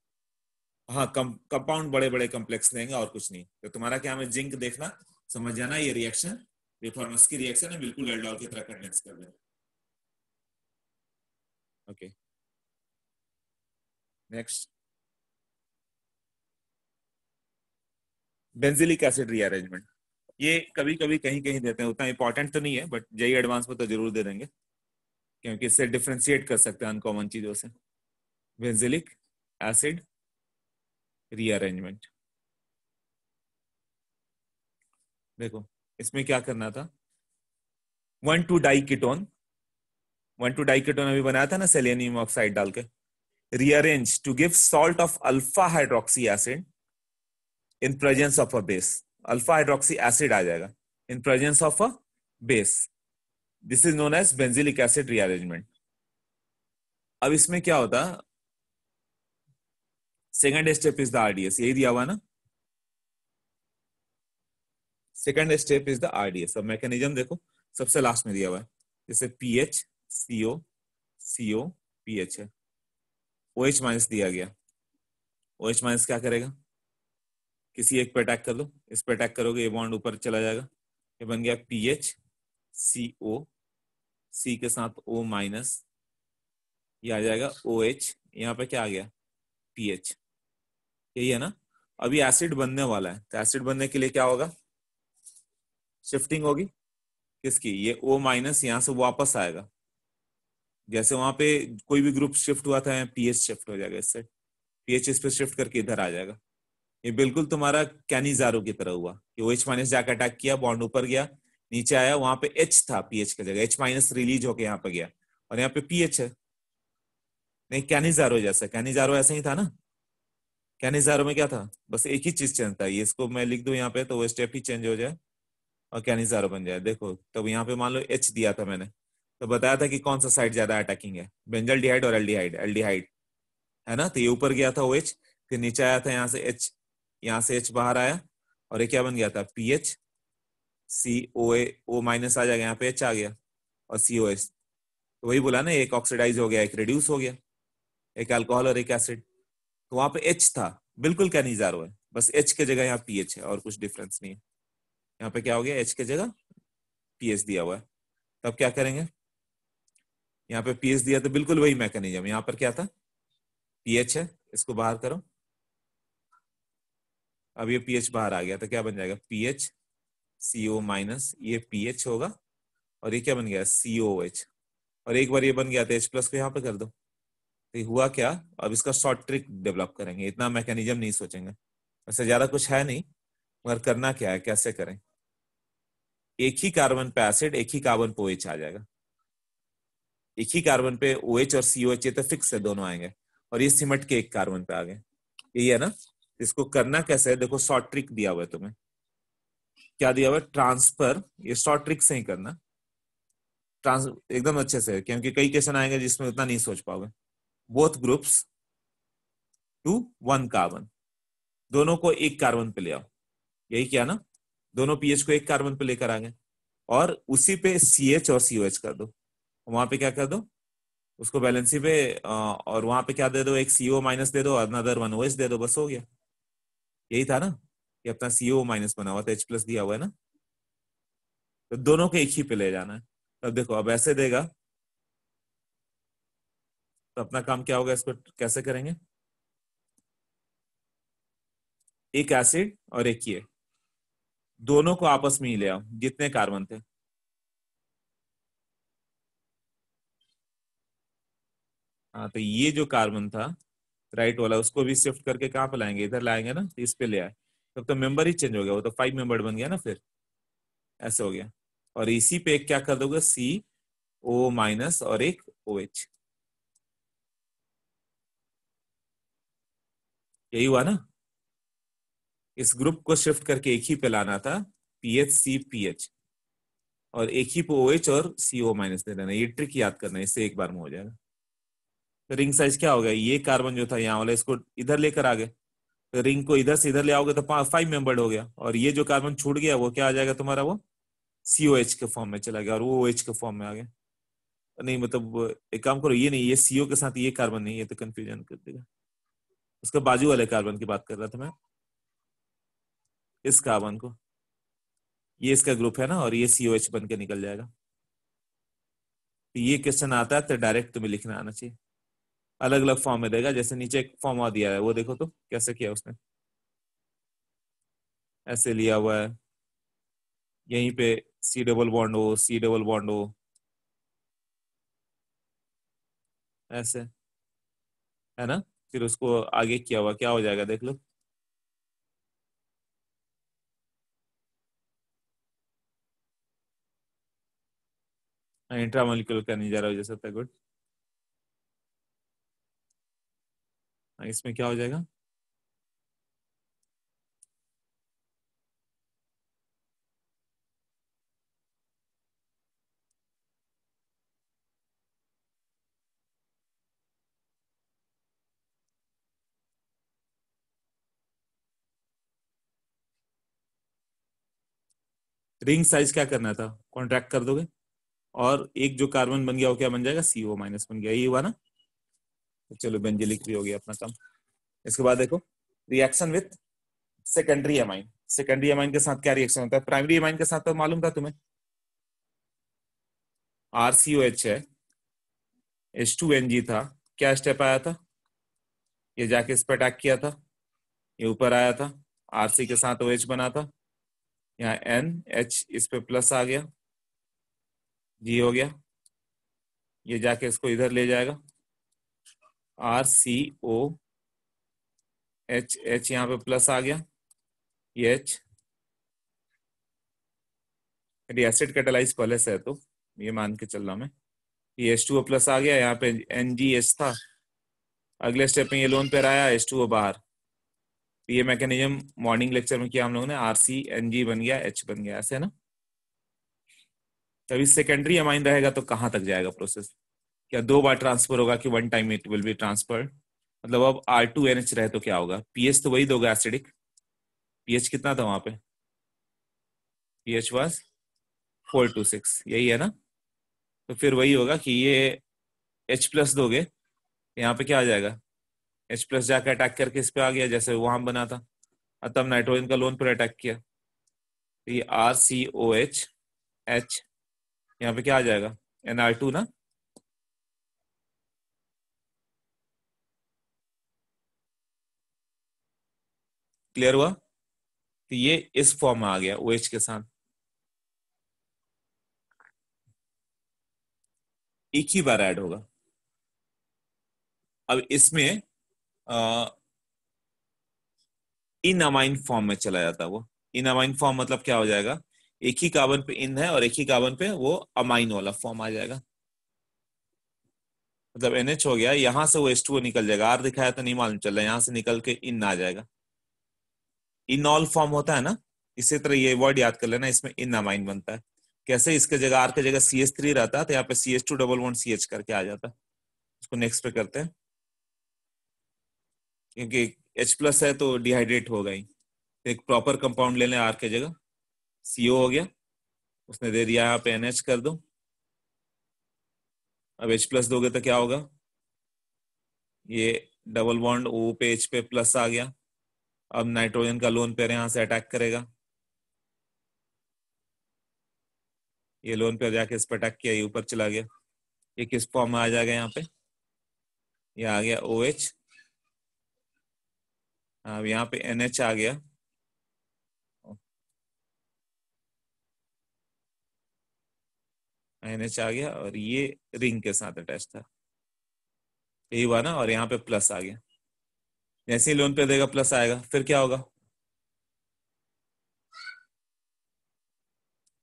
हाँ कम कंपाउंड बड़े बड़े कम्प्लेक्स देंगे और कुछ नहीं तो तुम्हारा क्या हमें जिंक देखना समझ जाना ये रिएक्शन रिफॉर्मस की रिएक्शन है बिल्कुल एल्डोल की तरह कंडेंस कर देना okay next benzilic acid rearrangement ये कभी कभी कहीं कहीं देते हैं उतना इंपॉर्टेंट तो नहीं है बट जई एडवांस में तो जरूर दे देंगे क्योंकि इससे डिफ्रेंशिएट कर सकते हैं अनकॉमन चीजों से बेंजिलिक एसिड रीअरेंजमेंट देखो इसमें क्या करना था one two diketone one two diketone अभी बनाया था ना सेलेनियम ऑक्साइड डाल के rearrange to give salt of alpha hydroxy acid in presence of a base alpha hydroxy acid आ जाएगा in presence of a base this is known as benzilic acid rearrangement अब इसमें क्या होता second step is the RDS यही दिया हुआ ना second step is the RDS अब मैकेनिज्म देखो सबसे लास्ट में दिया हुआ है जैसे पीएच सीओ सीओ पीएच है ओ एच माइनस दिया गया ओ एच माइनस क्या करेगा किसी एक पे अटैक कर लो इस पे अटैक करोगे ये बॉन्ड ऊपर चला जाएगा ये बन गया पी एच सी ओ सी के साथ ओ माइनस ये आ जाएगा ओ एच यहाँ पे क्या आ गया पी एच यही है ना अभी एसिड बनने वाला है तो एसिड बनने के लिए क्या होगा शिफ्टिंग होगी किसकी ये ओ माइनस यहाँ से वापस आएगा जैसे वहां पे कोई भी ग्रुप शिफ्ट हुआ था पीएच शिफ्ट हो जाएगा इससे पीएच इस पर शिफ्ट करके इधर आ जाएगा ये बिल्कुल तुम्हारा कैनिजारो की तरह हुआ कि ओ एच माइनस जाकर अटैक किया बॉन्ड ऊपर गया नीचे आया वहां पे एच था पीएच का जगह एच माइनस रिलीज होके यहाँ पे गया और यहाँ पे पीएच है नहीं कैनिजारो जैसा कैनिजारो ऐसा ही था ना कैनिजारो में क्या था बस एक ही चीज चेंज था ये इसको मैं लिख दू यहाँ पे तो वो स्टेप ही चेंज हो जाए और कैनिजारो बन जाए देखो तब यहाँ पे मान लो एच दिया था मैंने तो बताया था कि कौन सा साइड ज्यादा अटैकिंग है बेंजल डिहाइड और एल्डिहाइड एल्डिहाइड है ना तो ये ऊपर गया था ओ एच फिर नीचे आया था यहाँ से एच यहां से H बाहर आया और ये क्या बन गया था P H C O A O minus आ जाएगा यहाँ पे H आ गया और सी ओ एस तो वही बोला ना एक ऑक्सीडाइज हो गया एक रिड्यूस हो गया एक अल्कोहल और एक एसिड तो वहां पे एच था बिल्कुल क्या नहीं जा रहा है बस एच के जगह यहाँ पी एच है और कुछ डिफरेंस नहीं है यहाँ पे क्या हो गया एच के जगह पी एच दिया हुआ है तब तो क्या करेंगे यहाँ पे पी एच दिया तो बिल्कुल वही मैकेनिज्म यहाँ पर क्या था पी एच है इसको बाहर करो अब ये पीएच बाहर आ गया तो क्या बन जाएगा पीएच सीओ माइनस ये पीएच होगा और ये क्या बन गया सीओ एच और एक बार ये बन गया तो एच प्लस को यहाँ पे कर दो तो हुआ क्या अब इसका शॉर्ट ट्रिक डेवलप करेंगे इतना मैकेनिज्म नहीं सोचेंगे वैसे ज्यादा कुछ है नहीं मगर करना क्या है कैसे करें एक ही कार्बन पे एसिड एक ही कार्बन पे ओएच आ जाएगा एक ही कार्बन पे ओएच और सीओएच ये तो फिक्स है दोनों आएंगे और ये सिमट के एक कार्बन पे आ गए यही है ना इसको करना कैसे है देखो शॉर्ट ट्रिक दिया हुआ है तुम्हें क्या दिया हुआ है ट्रांसफर ये शॉर्ट ट्रिक से ही करना ट्रांस एकदम अच्छे से क्योंकि कई क्वेश्चन आएंगे जिसमें उतना नहीं सोच पाओगे both groups to one carbon दोनों को एक कार्बन पे ले आओ यही क्या ना दोनों पीएच को एक कार्बन पे लेकर आ गए और उसी पे सीएच और एच कर दो वहां पे क्या कर दो उसको बैलेंसी पे और वहां पे क्या दे दो एक सीओ माइनस दे दो अनदर वन ओ एच दे दो बस हो गया यही था ना कि अपना सीओ माइनस बना हुआ था एच प्लस दिया हुआ है ना तो दोनों को एक ही पे ले जाना है तब देखो अब ऐसे देगा तो अपना काम क्या होगा इसको कैसे करेंगे एक एसिड और एक ये दोनों को आपस में ही ले आओ जितने कार्बन थे हाँ तो ये जो कार्बन था राइट वाला उसको भी शिफ्ट करके कहाँ पे लाएंगे इधर लाएंगे ना तो इस पे ले आए तब तो, तो मेंबर ही चेंज हो गया वो तो फाइव मेंबर बन गया ना फिर ऐसे हो गया और इसी पे क्या कर दोगे सी ओ माइनस और एक ओ एच यही हुआ ना इस ग्रुप को शिफ्ट करके एक ही पे लाना था पीएच सी पीएच और एक ही पे ओ एच और सी ओ माइनस दे देना ये ट्रिक याद करना इससे एक बार में हो जाएगा रिंग साइज क्या हो गया ये कार्बन जो था यहाँ वाला इसको इधर लेकर आ गए रिंग को इधर से इधर ले आओगे तो फाइव मेंबर्ड हो गया और ये जो कार्बन छूट गया वो क्या आ जाएगा तुम्हारा वो सीओ एच के फॉर्म में चला गया और वो एच के फॉर्म में आ गया नहीं मतलब एक काम करो ये नहीं ये सीओ के साथ ये कार्बन नहीं ये तो कंफ्यूजन कर देगा उसके बाजू वाले कार्बन की बात कर रहा था मैं इस कार्बन को ये इसका ग्रुप है ना और ये सीओ एच बन के निकल जाएगा तो ये क्वेश्चन आता है तो डायरेक्ट तुम्हें लिखना आना चाहिए अलग अलग फॉर्म में देगा जैसे नीचे एक फॉर्म आ दिया है वो देखो तो कैसे किया उसने ऐसे लिया हुआ है यहीं पे सी डबल बॉन्ड हो सी डबल बॉन्ड हो ऐसे है ना फिर उसको आगे किया हुआ क्या हो जाएगा देख लो इंट्रामोलिकुलर करने जा रहा हूँ जैसे गुड इसमें क्या हो जाएगा रिंग साइज क्या करना था कॉन्ट्रैक्ट कर दोगे और एक जो कार्बन बन गया वो क्या बन जाएगा सीओ माइनस बन गया ये हुआ ना तो चलो बेंजिलिक भी हो गया अपना काम इसके बाद देखो reaction with secondary amine secondary amine के साथ क्या रिएक्शन होता है प्राइमरी एमाइन के साथ तो मालूम था तुम्हें एच है एस टू एन जी था क्या स्टेप आया था ये जाके इस पर अटैक किया था ये ऊपर आया था आर सी के साथ ओ एच बना था यहाँ एन एच इस पे प्लस आ गया जी हो गया ये जाके इसको इधर ले जाएगा R C O H H यहाँ पे प्लस आ गया ये एच यदि एसिड कैटेलाइज पहले से है तो ये मान के चल रहा मैं ये एच टू ओ प्लस आ गया यहाँ पे एन जी एच था अगले स्टेप में ये लोन पे आया एच टू ओ बाहर तो ये मैकेनिज्म मॉर्निंग लेक्चर में किया हम लोगों ने आर सी एन जी बन गया एच बन गया ऐसे है ना तभी सेकेंडरी अमाइन रहेगा तो कहाँ तक जाएगा प्रोसेस या दो बार ट्रांसफर होगा कि one time it will be transfer मतलब अब आर टू एन एच रहे तो क्या होगा पीएच तो वही दोगे एसिडिक पीएच कितना था वहां पे pH was four to six यही है ना तो फिर वही होगा कि ये एच प्लस दोगे यहाँ पे क्या आ जाएगा एच प्लस जाकर अटैक करके इस पे आ गया जैसे वहां बना था और तब नाइट्रोजन का लोन पर अटैक किया तो ये R C O H H यहाँ पे क्या आ जाएगा एन आर टू ना क्लियर हुआ तो ये इस फॉर्म में आ गया ओ OH के साथ एक ही बार ऐड होगा अब इसमें इन अमाइन फॉर्म में चला जाता है वो इन अमाइन फॉर्म मतलब क्या हो जाएगा एक ही कार्बन पे इन है और एक ही कार्बन पे वो अमाइन वाला फॉर्म आ जाएगा मतलब एनएच हो गया यहां से वो एस निकल जाएगा आर दिखाया तो नहीं मालूम चल रहा है यहां से निकल के इन आ जाएगा इनऑल फॉर्म होता है ना इसी तरह ये वर्ड याद कर लेना इसमें इन अमाइन बनता है कैसे इसके जगह आर के जगह सी एस थ्री रहता है तो यहाँ पे C S two double one C H करके आ जाता है इसको नेक्स्ट पे करते हैं क्योंकि एच प्लस है तो डिहाइड्रेट हो गई तो एक प्रॉपर कंपाउंड ले लें आर के जगह सीओ हो गया उसने दे दिया यहाँ पे एन एच कर दो अब एच प्लस दोगे तो क्या होगा ये डबल वन ओ पे एच पे प्लस आ गया अब नाइट्रोजन का लोन पेयर यहां से अटैक करेगा ये लोन पेयर जाके इस पर अटैक किया ये ऊपर चला गया ये किस फॉर्म में आ जाएगा यहाँ पे ये आ गया ओ एच अब यहाँ पे एन एच आ गया एन एच आ गया और ये रिंग के साथ अटैच था यही हुआ ना और यहाँ पे प्लस आ गया जैसे ही लोन पे देगा प्लस आएगा फिर क्या होगा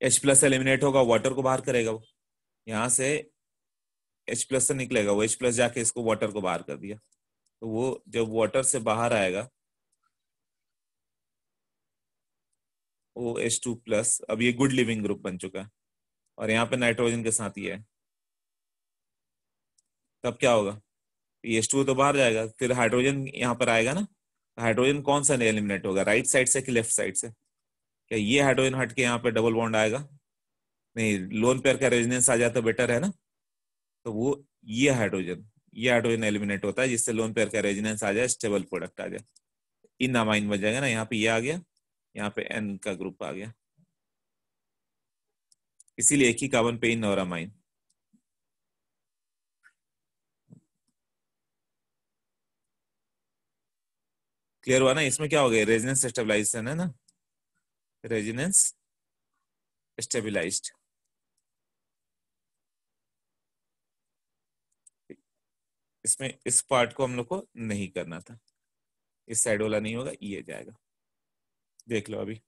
एच प्लस एलिमिनेट होगा वाटर को बाहर करेगा वो यहां से एच प्लस से निकलेगा वो एच प्लस जाके इसको वाटर को बाहर कर दिया तो वो जब वाटर से बाहर आएगा ओ एच टू प्लस अब ये गुड लिविंग ग्रुप बन चुका है और यहाँ पे नाइट्रोजन के साथ ही है तब क्या होगा ये टू तो बाहर जाएगा फिर हाइड्रोजन यहाँ पर आएगा ना हाइड्रोजन कौन सा एलिमिनेट होगा राइट साइड से कि लेफ्ट साइड से क्या ये हाइड्रोजन हट के यहाँ पे डबल बॉन्ड आएगा नहीं लोन पेयर का रेजिडेंस आ जाता तो बेटर है ना तो वो ये हाइड्रोजन ये हाइड्रोजन एलिमिनेट होता है जिससे लोन पेयर का रेजिडेंस आ जाए स्टेबल प्रोडक्ट आ जाए इन अमाइन बन जाएगा ना यहाँ पे ये आ गया यहाँ पे एन का ग्रुप आ गया इसीलिए एक ही कार्बन पे इन और अमाइन क्लियर हुआ ना इसमें क्या हो गया रेजिनेंस स्टेबिलाईजेशन है ना रेजिनेंस स्टेबिलाईज इसमें इस पार्ट को हम लोग को नहीं करना था इस साइड वाला नहीं होगा ये जाएगा देख लो अभी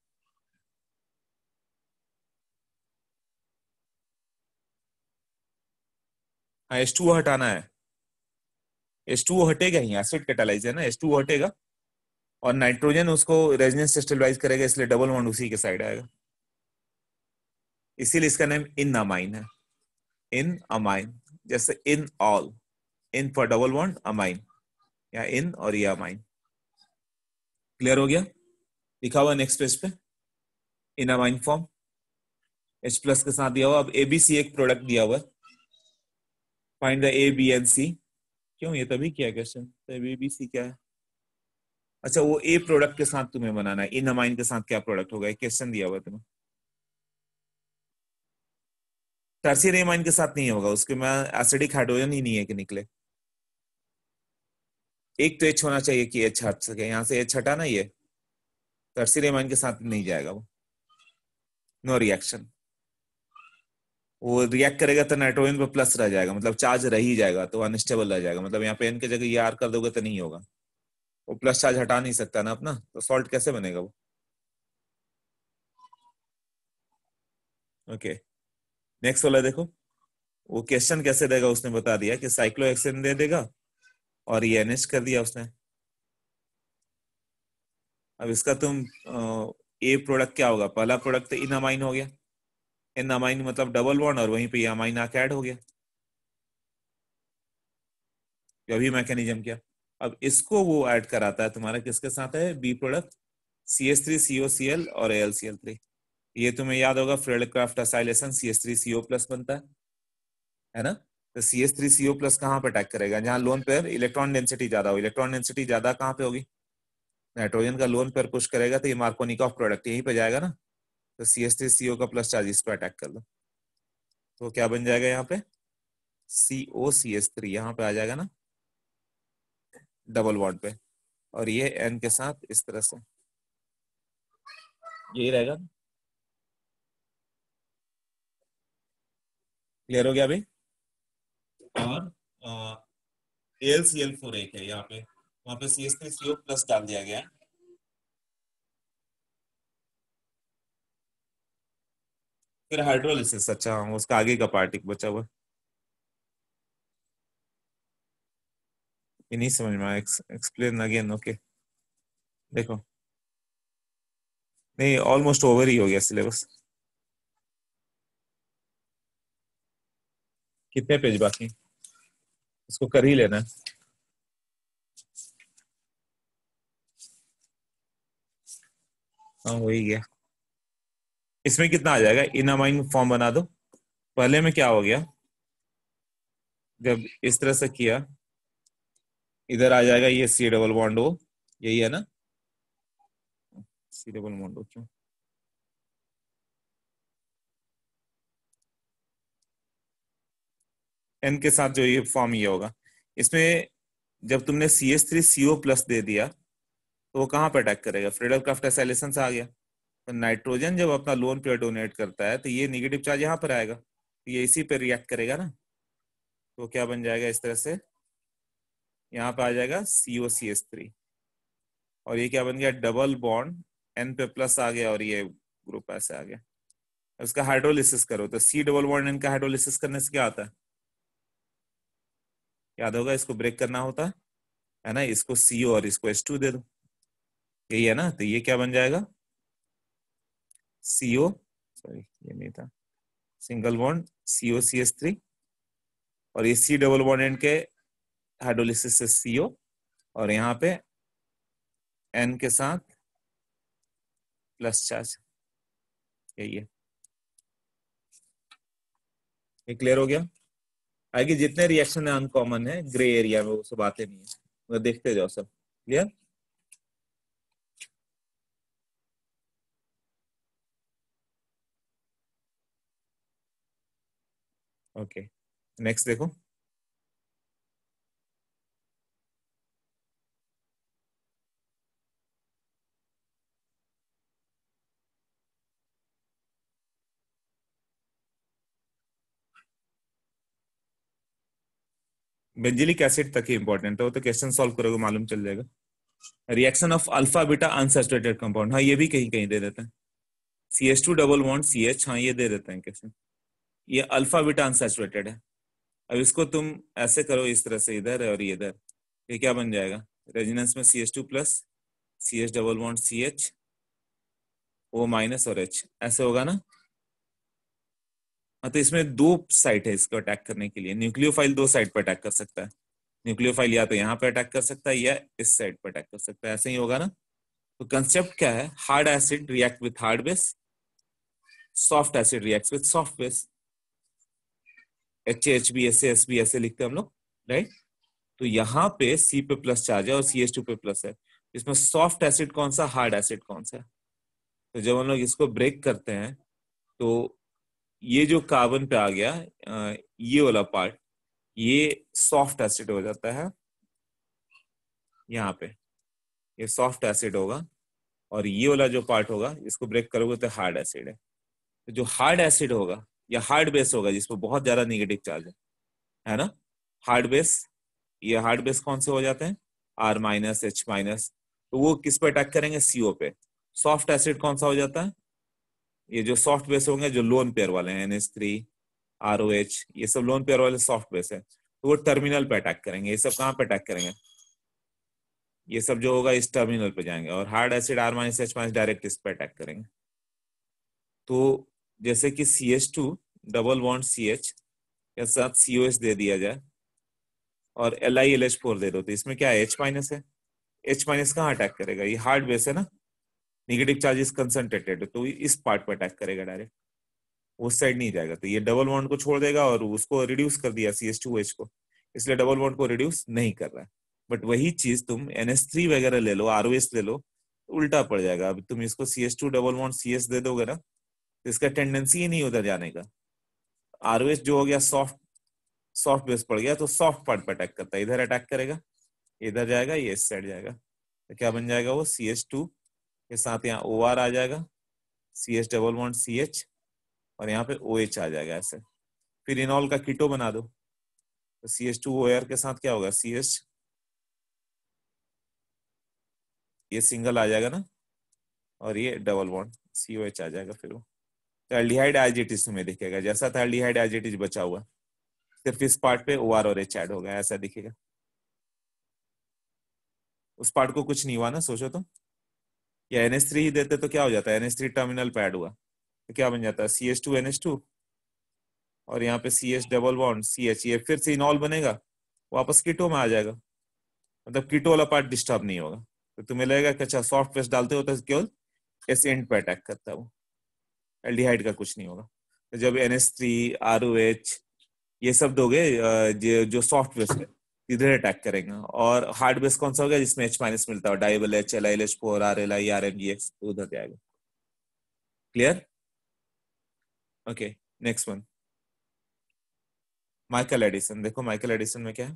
हाँ एस टू हटाना है एस टू हटेगा ही एसिड कैटालाइज है ना एस टू हटेगा और नाइट्रोजन उसको रेजिनेंस से स्टेबलाइज करेगा इसलिए डबल वन उसी के साइड आएगा इसीलिए इसका नेम इन अमाइन है इन अमाइन जैसे enol in for double bond amine या इन और ये अमाइन क्लियर हो गया लिखा हुआ नेक्स्ट पेज पे enamine form H plus के साथ दिया हुआ अब एबीसी एक प्रोडक्ट दिया हुआ find the A B and C क्यों ये तभी किया क्वेश्चन तो एबीसी क्या है अच्छा वो ए प्रोडक्ट के साथ तुम्हें बनाना है इन अमाइन के साथ क्या प्रोडक्ट होगा क्वेश्चन दिया हुआ तुम्हें टर्सियर एमाइन के साथ नहीं होगा उसके में एसिडिक हाइड्रोजन ही नहीं है कि निकले एक तो एच होना चाहिए कि एच हट सके यहां से एच हटा ना ये टर्सियर एमाइन के साथ नहीं जाएगा वो नो रिएक्शन वो रिएक्ट करेगा तो नाइट्रोजन पर प्लस रह जाएगा मतलब चार्ज रह ही जाएगा तो अनस्टेबल रह जाएगा मतलब यहाँ पे एन के जगह ये e आर कर दोगे तो नहीं होगा वो प्लस चार्ज हटा नहीं सकता ना अपना तो सॉल्ट कैसे बनेगा वो ओके नेक्स्ट वाला देखो वो क्वेश्चन कैसे देगा उसने बता दिया कि साइक्लो एक्सन दे देगा और ये एनएच कर दिया उसने अब इसका तुम ए प्रोडक्ट क्या होगा पहला प्रोडक्ट तो इन अमाइन हो गया इन अमाइन मतलब डबल वन और वहीं पे ये अमाइन आके ऐड हो गया अभी मैकेनिज्म क्या अब इसको वो ऐड कराता है तुम्हारा किसके साथ है B product C S three CO C L और एल सी एल थ्री ये तुम्हें याद होगा Crafts acylation C S three CO plus बनता है है ना तो C S three CO plus कहाँ पर अटैक करेगा जहाँ लोन पेयर इलेक्ट्रॉन डेंसिटी ज्यादा हो इलेक्ट्रॉन डेंसिटी ज्यादा कहाँ पे होगी नाइट्रोजन का लोन पेयर पुश करेगा तो ये मार्कोनिक ऑफ प्रोडक्ट यहीं पे जाएगा ना तो सी एस थ्री सीओ का प्लस चार्ज इसको अटैक कर लो तो क्या बन जाएगा यहाँ पे सीओ सी एस थ्री यहाँ पे आ जाएगा ना डबल वार्ड पे और ये एन के साथ इस तरह से यही रहेगा क्लियर हो गया अभी और एल सी एल फोर एक है यहाँ पे वहां पे C S three C O plus डाल दिया गया फिर हाइड्रोलिसिस अच्छा उसका आगे का पार्टिक बचा हुआ ये नहीं समझ में एक्सप्लेन अगेन ओके देखो नहीं ऑलमोस्ट ओवर ही हो गया सिलेबस कितने पेज बाकी इसको कर ही लेना हाँ वही ही गया इसमें कितना आ जाएगा इनामाइन फॉर्म बना दो पहले में क्या हो गया जब इस तरह से किया इधर आ जाएगा ये सी डबल बॉन्ड ओ यही है ना सी डबल बॉन्ड हो क्यों एन के साथ जो ये फॉर्म ये होगा इसमें जब तुमने C S three C O plus दे दिया तो वो कहाँ पे अटैक करेगा फ्रीडल क्राफ्ट एसाइलेसन आ गया तो नाइट्रोजन जब अपना लोन पे डोनेट करता है तो ये निगेटिव चार्ज यहाँ पर आएगा तो ये इसी पे रिएक्ट करेगा ना तो क्या बन जाएगा इस तरह से यहाँ पे आ जाएगा सीओ सी एस थ्री और ये क्या बन गया डबल बॉन्ड एन पे प्लस आ गया और ये ग्रुप ऐसे आ गया उसका हाइड्रोलिसिस करो तो सी डबल बॉन्ड एन का हाइड्रोलिसिस करने से क्या आता है याद होगा इसको ब्रेक करना होता है ना इसको सीओ और इसको एस टू दे दो यही है ना तो ये क्या बन जाएगा सीओ सॉरी ये नहीं था single bond CO C S three और ये सी डबल बॉन्ड एंड के हाइड्रोलिसिस से सीओ और यहां पे एन के साथ प्लस चार्ज यही है ये क्लियर हो गया आगे जितने रिएक्शन है अनकॉमन है ग्रे एरिया में वो सब आते नहीं है तो देखते जाओ सब क्लियर ओके नेक्स्ट देखो बेंजिलिक एसिड तक ही इंपॉर्टेंट है तो वो तो क्वेश्चन सॉल्व करोगे मालूम चल जाएगा reaction of alpha beta unsaturated compound हाँ ये भी कहीं कहीं दे देते हैं C H two double one C H हाँ ये दे देते हैं क्वेश्चन ये अल्फा बीटा अनसेचुरेटेड है अब इसको तुम ऐसे करो इस तरह से इधर और ये इधर ये क्या बन जाएगा रेजिनेंस में C H two plus C H double one C H O minus और एच ऐसे होगा ना मतलब इसमें दो साइट है इसको अटैक करने के लिए न्यूक्लियोफाइल दो साइट पर अटैक कर सकता है न्यूक्लियोफाइल या तो यहाँ पर अटैक कर सकता है या इस साइड पर अटैक कर सकता है ऐसा ही होगा ना तो कंसेप्ट क्या है hard acid react with hard base soft acid react with soft base H H B S S B ऐसे लिखते हैं हम लोग राइट तो यहाँ पे सी पे प्लस चार्ज है और सी एच टू पे प्लस है इसमें सॉफ्ट एसिड कौन सा हार्ड एसिड कौन सा तो जब हम लोग इसको ब्रेक करते हैं तो ये जो कार्बन पे आ गया ये वाला पार्ट ये सॉफ्ट एसिड हो जाता है यहाँ पे ये सॉफ्ट एसिड होगा और ये वाला जो पार्ट होगा इसको ब्रेक करोगे तो हार्ड एसिड है तो जो हार्ड एसिड होगा या हार्ड बेस होगा जिसपे बहुत ज्यादा निगेटिव चार्ज है है ना हार्ड बेस ये हार्ड बेस कौन से हो जाते हैं आर माइनस एच माइनस तो वो किस पे अटैक करेंगे सीओ पे सॉफ्ट एसिड कौन सा हो जाता है ये जो सॉफ्ट बेस होंगे जो लोन पेयर वाले हैं N S three R O H ये सब लोन पेयर वाले सॉफ्ट बेस है तो वो टर्मिनल पे अटैक करेंगे ये सब कहाँ पे अटैक करेंगे ये सब जो होगा इस टर्मिनल पे जाएंगे और hard acid R minus H minus direct इस पे अटैक करेंगे तो जैसे कि C H two double want C H के साथ सी ओ एच दे दिया जाए और L I L H four दे दो तो इसमें क्या एच माइनस है एच माइनस कहाँ अटैक करेगा ये हार्ड बेस है ना नेगेटिव चार्ज इज कंसंट्रेटेड तो इस पार्ट पर अटैक करेगा डायरेक्ट उस साइड नहीं जाएगा तो ये डबल बॉन्ड को छोड़ देगा और उसको रिड्यूस कर दिया सी एस टू एच को इसलिए डबल बॉन्ड को रिड्यूस नहीं कर रहा है बट वही चीज तुम एन एस थ्री वगैरह ले लो आर ओ एस ले लो तो उल्टा पड़ जाएगा अभी तुम इसको C S two double bond C S दे दोगे ना तो इसका टेंडेंसी ही नहीं उधर जाने का आर ओ एस जो हो गया सॉफ्ट सॉफ्ट बेस पड़ गया तो सॉफ्ट पार्ट पर अटैक करता है इधर अटैक करेगा इधर जाएगा ये इस साइड जाएगा तो क्या बन जाएगा वो सी एस टू के साथ यहाँ ओ आर आ जाएगा C H double one C H और यहाँ पे ओ OH आ जाएगा ऐसे फिर इनॉल का किटो बना दो तो C H two O R के साथ क्या होगा सी एच ये सिंगल आ जाएगा ना और ये double one C O H आ जाएगा फिर वो तो एल्डिहाइड आइजिटिस में दिखेगा जैसा था एल्डिहाइड आइजिटिस बचा हुआ सिर्फ इस पार्ट पे ओ आर और एच एड होगा ऐसा दिखेगा उस पार्ट को कुछ नहीं हुआ ना सोचो तो या एन एस थ्री ही देते तो क्या हो जाता है N S three terminal pad हुआ तो क्या बन जाता है C S two N S two और यहाँ पे C S double bond C H ये फिर से इनॉल बनेगा वापस कीटो में आ जाएगा मतलब कीटो वाला पार्ट डिस्टर्ब नहीं होगा तो तुम्हें लगेगा कि अच्छा सॉफ्ट पेस्ट डालते हो तो केवल एस एंड पे अटैक करता है वो एल्डिहाइड का कुछ नहीं होगा तो जब N S three R O H ये सब दोगे जो सॉफ्ट पेस्ट है इधर अटैक करेंगे और हार्ड बेस कौन सा हो गया जिसमें एच माइनस मिलता है DIBAL H L I L H four R L I R M G X उधर जाएगा clear okay next one Michael addition देखो माइकल एडिसन में क्या है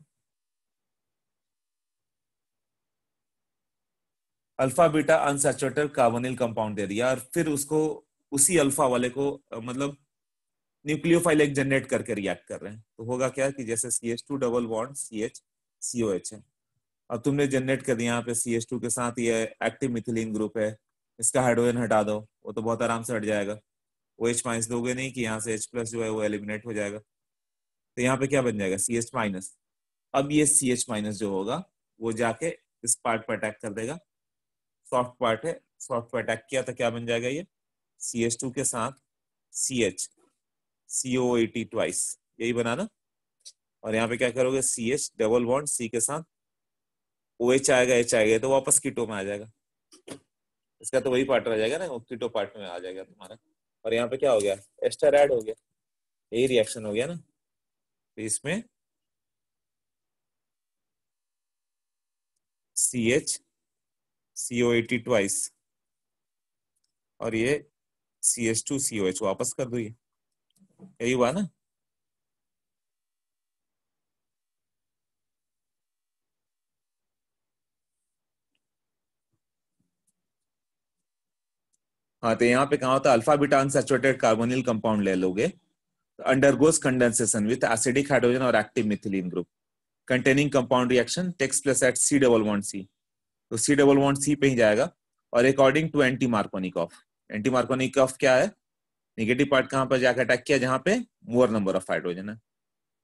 alpha beta unsaturated carbonyl compound दे दिया और फिर उसको उसी अल्फा वाले को मतलब न्यूक्लियोफाइल एक जनरेट करके रिएक्ट कर रहे हैं तो होगा क्या कि जैसे C H two double bond C H C O H है अब तुमने जनरेट कर दिया यहाँ पे सी एच टू के साथ ये एक्टिव मिथिलीन ग्रुप है इसका हाइड्रोजन हटा दो वो तो बहुत आराम से हट जाएगा वो एच माइनस दोगे नहीं कि यहाँ से एच प्लस जो है वो एलिमिनेट हो जाएगा तो यहाँ पे क्या बन जाएगा सी एच माइनस अब ये सी एच माइनस जो होगा वो जाके इस पार्ट पर अटैक कर देगा सॉफ्ट पार्ट है सॉफ्ट पर अटैक किया तो क्या बन जाएगा ये सी एच टू के साथ C H CO ET A T twice यही बनाना और यहाँ पे क्या करोगे C H double bond C के साथ ओ एच आएगा एच आएगा तो वापस किटो में आ जाएगा इसका तो वही पार्ट रह जाएगा ना किटो पार्ट में आ जाएगा तुम्हारा और यहाँ पे क्या हो गया एस्टर एड हो गया यही रिएक्शन हो गया ना तो इसमें C H C O ET twice और ये C H two C O H वापस कर दो ये यही हुआ ना हाँ तो यहाँ पे कहा होता है alpha beta unsaturated carbonyl compound ले लोगे goes condensation with acidic hydrogen और active methylene group containing compound reaction takes plus at C double one C तो सी डबल वन सी पे ही जाएगा और according to anti Markovnikov of anti Markovnikov of क्या है निगेटिव पार्ट कहाँ पर जाकर अटैक किया जहां पे मोर नंबर ऑफ हाइड्रोजन है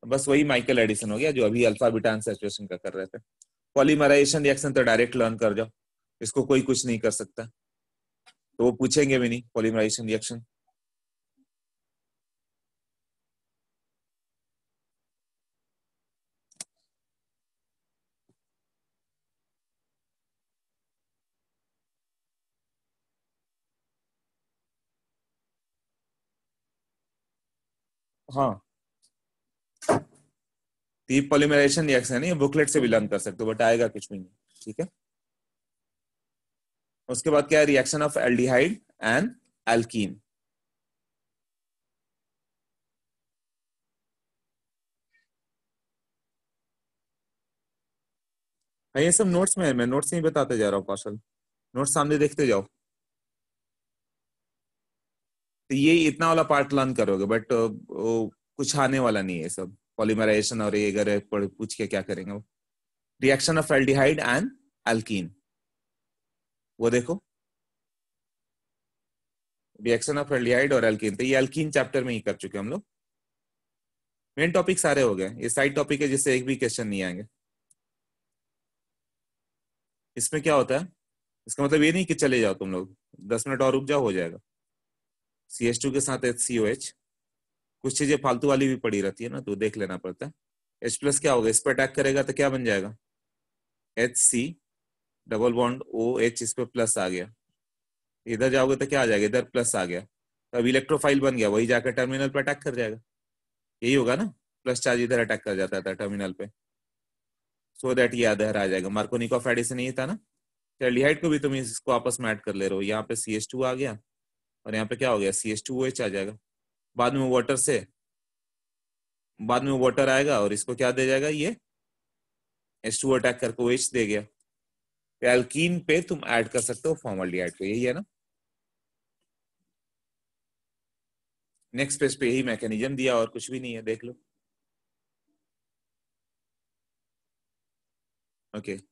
बस वही माइकल एडिसन हो गया जो अभी अल्फा बिटान सेचुएशन का कर रहे थे पॉलीमराइजेशन रिएक्शन तो डायरेक्ट लर्न कर जाओ इसको कोई कुछ नहीं कर सकता तो वो पूछेंगे भी नहीं पॉलीमराइजेशन रिएक्शन हाँ पॉलीमराइजेशन रिएक्शन ये बुकलेट से बिलोंग कर सकते हो बट आएगा कुछ भी नहीं ठीक है उसके बाद क्या है reaction of aldehyde and alkene ये सब नोट्स में है मैं नोट्स नहीं बताते जा रहा हूँ कौशल नोट्स सामने देखते जाओ तो ये इतना वाला पार्ट लर्न करोगे बट uh, कुछ आने वाला नहीं है सब पॉलीमराइजेशन और ये अगर पूछ के क्या करेंगे reaction of aldehyde and alkene वो देखो रिएक्शन ऑफ एल्डिहाइड और एल्कीन तो ये एल्कीन चैप्टर में ही कर चुके हम लोग मेन टॉपिक सारे हो गए ये साइड टॉपिक है जिससे एक भी क्वेश्चन नहीं आएंगे इसमें क्या होता है इसका मतलब ये नहीं कि चले जाओ तुम लोग दस मिनट और रुक जाओ हो जाएगा सी एच टू के साथ एच सी ओ एच कुछ चीजें फालतू वाली भी पड़ी रहती है ना तो देख लेना पड़ता है एच प्लस क्या होगा इस पर अटैक करेगा तो क्या बन जाएगा H C double bond O H इस पर प्लस आ गया इधर जाओगे तो क्या आ जाएगा इधर प्लस आ गया तो अब इलेक्ट्रोफाइल बन गया वही जाकर टर्मिनल पर अटैक कर जाएगा यही होगा ना प्लस चार्ज इधर अटैक कर जाता था टर्मिनल पे सो देट दैट ये अधर आ जाएगा ऑफ एडिसन नहीं था ना चलिहाइट को भी तुम इसको आपस में ऐड कर ले रहे हो यहाँ पे सी एच टू आ गया और यहाँ पे क्या हो गया C H two O H आ जाएगा बाद में वाटर से बाद में वाटर आएगा और इसको क्या दे जाएगा ये एच टू अटैक करके ओ एच दे गया एल्कीन पे तुम ऐड कर सकते हो फॉर्मल एड को यही है ना नेक्स्ट पेज पे यही मैकेनिज्म दिया और कुछ भी नहीं है देख लो ओके okay.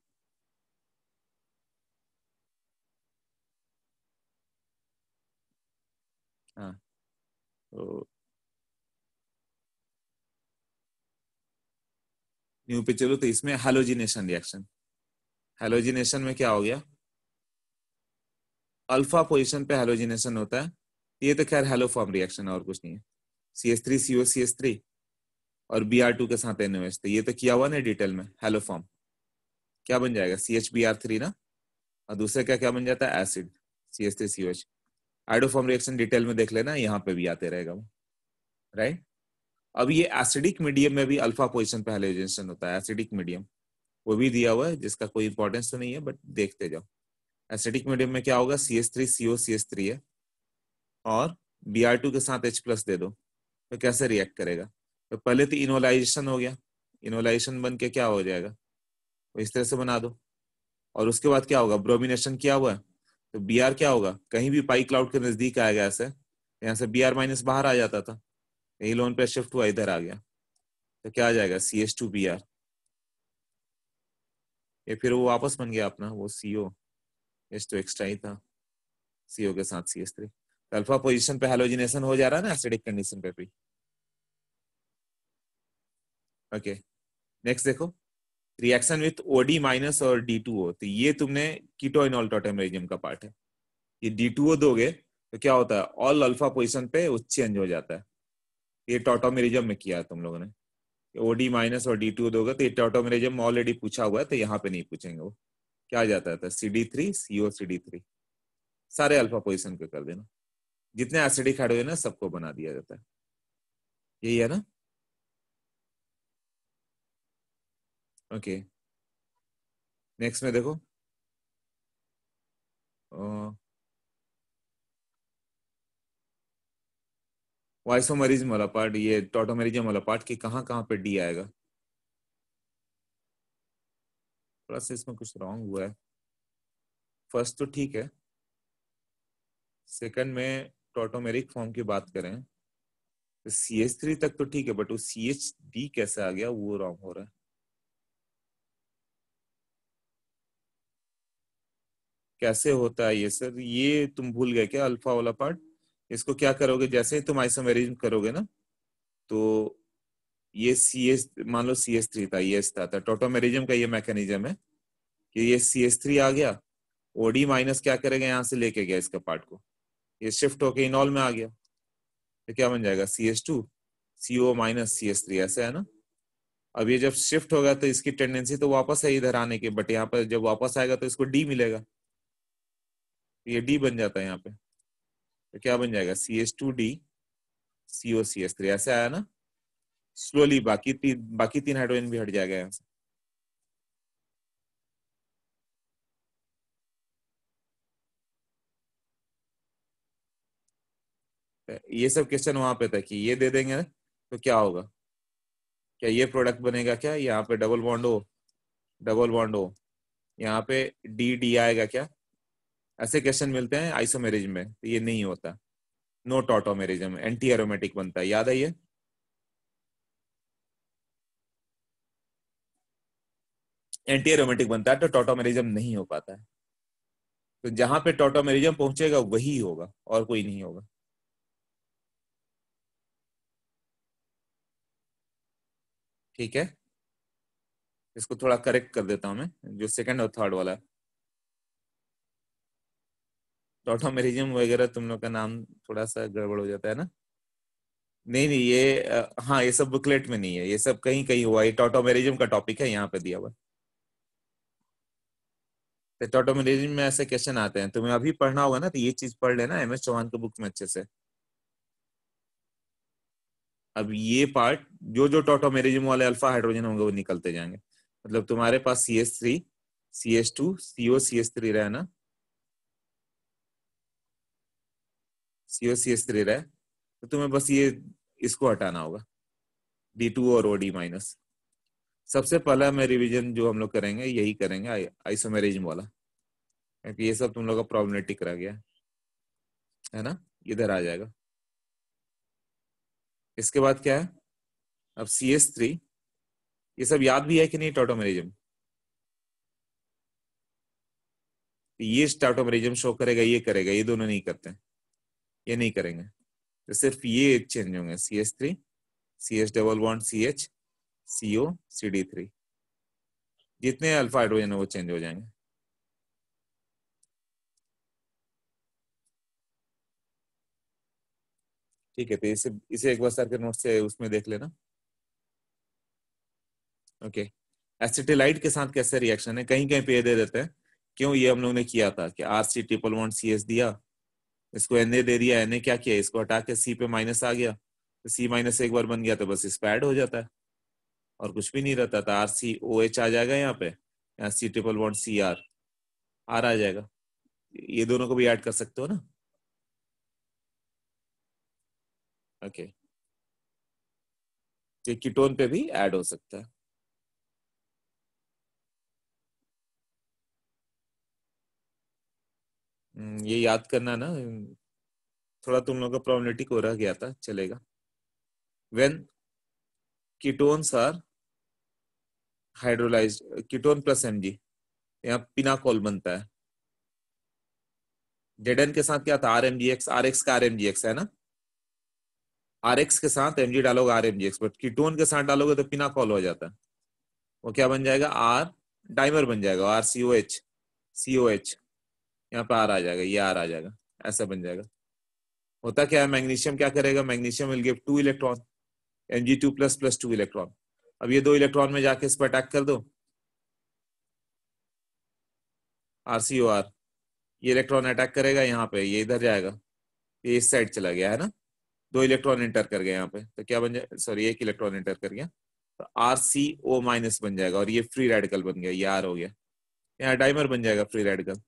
न्यू पे चलो तो इसमें हेलोजिनेशन रिएक्शन हेलोजिनेशन में क्या हो गया अल्फा पोजीशन पे हेलोजिनेशन होता है ये तो खैर फॉर्म रिएक्शन और कुछ नहीं है C S three CO C S three और बी आर टू के साथ एन तो ये तो किया हुआ ना डिटेल में हेलोफॉर्म क्या बन जाएगा C H B R three ना और दूसरे क्या क्या बन जाता है acid C S three C H iodoform reaction detail में देख लेना यहाँ पे भी आते रहेगा वो राइट अब ये एसिडिक मीडियम में भी अल्फा पोजिशन पे होता है एसिडिक मीडियम वो भी दिया हुआ है जिसका कोई इंपॉर्टेंस तो नहीं है बट देखते जाओ एसिडिक मीडियम में क्या होगा C S three C O C S three है और बी आर टू के साथ एच प्लस दे दो तो कैसे रिएक्ट करेगा तो पहले तो इनोलाइजेशन हो गया इनोलाइजेशन बन के क्या हो जाएगा तो इस तरह से बना दो और उसके बाद क्या होगा ब्रोमिनेशन किया हुआ है तो बी आर क्या होगा कहीं भी पाई क्लाउड के नजदीक आया गया से यहाँ से बी आर माइनस बाहर आ जाता था यही लोन पे शिफ्ट हुआ इधर आ गया तो क्या आ जाएगा C S two B R ये फिर वो वापस बन गया अपना वो सी ओ एस तो एक्स्ट्रा ही था सी ओ के साथ सी एस थ्री तो अल्फा पोजिशन पे हेलोजिनेशन हो जा रहा है ना एसिडिक कंडीशन पे भी ओके नेक्स्ट देखो रिएक्शन विथ ओडी माइनस और डी टू ओ तो ये तुमने कीटोइनॉल टोटेमरिज्म का पार्ट है ये डी टू ओ दोगे तो क्या होता है ऑल अल्फा पोजिशन पे वो चेंज हो जाता है ये टोटोमेरिजम में किया है तुम लोगों ने ओडी माइनस और डी टू दोगे तो ये टोटोमेरिजम ऑलरेडी पूछा हुआ है तो यहाँ पे नहीं पूछेंगे वो क्या जाता था C D three CO C D three सारे अल्फा पोजिशन के कर देना जितने एसिडिक हाइड्रोजन है सबको बना दिया जाता है यही है ना ओके नेक्स्ट में देखो वाइसोमरीज वाला पार्ट ये टोटोमेरिजम वाला पार्ट कि कहाँ कहाँ पे डी आएगा थोड़ा सा इसमें कुछ रॉन्ग हुआ है फर्स्ट तो ठीक है सेकंड में टोटोमेरिक फॉर्म की बात करें तो सी एच थ्री तक तो ठीक है बट वो सी एच डी कैसे आ गया वो रॉन्ग हो रहा है कैसे होता है ये सर ये तुम भूल गए क्या अल्फा वाला पार्ट इसको क्या करोगे जैसे ही तुम आइसोमेरिज्म करोगे ना तो ये सी एस मान लो सी एस थ्री था ये था टोटोमेरिज्म का ये मैकेनिज्म है कि ये सी एस थ्री आ गया ओडी माइनस क्या करेगा यहाँ से लेके गया इसका पार्ट को ये शिफ्ट होके इनऑल में आ गया तो क्या बन जाएगा C S two C O minus C S three ऐसा है ना अब ये जब शिफ्ट होगा तो इसकी टेंडेंसी तो वापस है इधर आने की बट यहाँ पर जब वापस आएगा तो इसको डी मिलेगा ये डी बन जाता है यहाँ पे तो क्या बन जाएगा C S two D CO C S three ऐसे आया ना स्लोली बाकी तीन बाकी तीन हाइड्रोजन भी हट जाएगा यहाँ से ये सब क्वेश्चन वहां पे था कि ये दे देंगे तो क्या होगा क्या ये प्रोडक्ट बनेगा क्या यहाँ पे डबल बॉन्ड हो डबल बॉन्ड हो यहाँ पे डी डी आएगा क्या ऐसे क्वेश्चन मिलते हैं आइसोमेरिज में तो ये नहीं होता नो ऑटोमेरिज्म एंटी एरोमेटिक बनता है याद है ये एंटी एरोमेटिक बनता है तो टोटोमेरिज्म नहीं हो पाता है तो जहां पे टोटोमेरिजम पहुंचेगा वही होगा और कोई नहीं होगा ठीक है इसको थोड़ा करेक्ट कर देता हूं मैं जो सेकंड और थर्ड वाला है ऑटोमेरिज्म वगैरह तुम लोग का नाम थोड़ा सा गड़बड़ हो जाता है ना नहीं नहीं ये आ, हाँ ये सब बुकलेट में नहीं है ये सब कहीं कहीं हुआ है टोटोमेरिजम का टॉपिक है यहाँ पे दिया हुआ तो टोटोमेरिजम में ऐसे क्वेश्चन आते हैं तुम्हें अभी पढ़ना होगा ना तो ये चीज पढ़ लेना एम एस चौहान के बुक में अच्छे से अब ये पार्ट जो जो टोटोमेरिजम वाले अल्फा हाइड्रोजन होंगे वो निकलते जाएंगे मतलब तुम्हारे पास C S three C S two CO C S three रहना सीओ सी एस थ्री रहा है तो तुम्हें बस ये इसको हटाना होगा डी टू और ओ डी माइनस सबसे पहला मैं रिवीजन जो हम लोग करेंगे यही करेंगे आइसोमेरिज वाला क्योंकि ये सब तुम लोग का प्रॉब्लमेटिक रह गया है ना इधर आ जाएगा इसके बाद क्या है अब सी एस थ्री ये सब याद भी है कि नहीं टोटोमेरिजम ये टाटोमेरिजम शो करेगा ये करेगा ये दोनों नहीं करते हैं ये नहीं करेंगे तो सिर्फ ये चेंज होंगे C H three C H double one C H C O C D three जितने अल्फा हाइड्रोजन है वो चेंज हो जाएंगे ठीक है तो इसे इसे एक बार सर के नोट से उसमें देख लेना ओके एसिटिलाइट के साथ कैसे रिएक्शन है कहीं कहीं पे दे देते हैं क्यों ये हम लोग ने किया था कि R C triple one C S दिया इसको एन ए दे दिया एन ए क्या किया इसको हटा के सी पे माइनस आ गया तो सी माइनस एक बार बन गया तो बस इस पैड हो जाता है और कुछ भी नहीं रहता तो आर सी ओ एच आ जाएगा यहाँ पे यहाँ C triple one C R R आ जाएगा ये दोनों को भी ऐड कर सकते हो ना ओके okay. कीटोन पे भी ऐड हो सकता है हम्म, ये याद करना ना थोड़ा तुम लोग का प्रॉब्लमेटिक को रह गया था चलेगा when ketones are hydrolyze ketone plus M G यहाँ पिनाकोल बनता है जेडन के साथ क्या था R M G X R X का आर एम जी एक्स है ना आर एक्स के साथ एम जी डालोगे R M G X but ketone के साथ डालोगे तो पिनाकोल हो जाता है वो क्या बन जाएगा आर डाइमर बन जाएगा R CO H CO H यहाँ पे आर आ जाएगा ये आर आ जाएगा ऐसा बन जाएगा होता क्या है मैग्नीशियम क्या करेगा magnesium will give two electron M G two plus plus two electron अब ये दो इलेक्ट्रॉन में जाके इस पर अटैक कर दो आर सी ओ आर ये इलेक्ट्रॉन अटैक करेगा यहाँ पे ये इधर जाएगा ये इस साइड चला गया है ना दो इलेक्ट्रॉन इंटर कर गए यहाँ पे तो क्या बन जाए सॉरी एक इलेक्ट्रॉन इंटर कर गया तो आर सी ओ माइनस बन जाएगा और ये फ्री रेडिकल बन गया ये आर हो गया यहाँ डाइमर बन जाएगा फ्री रेडिकल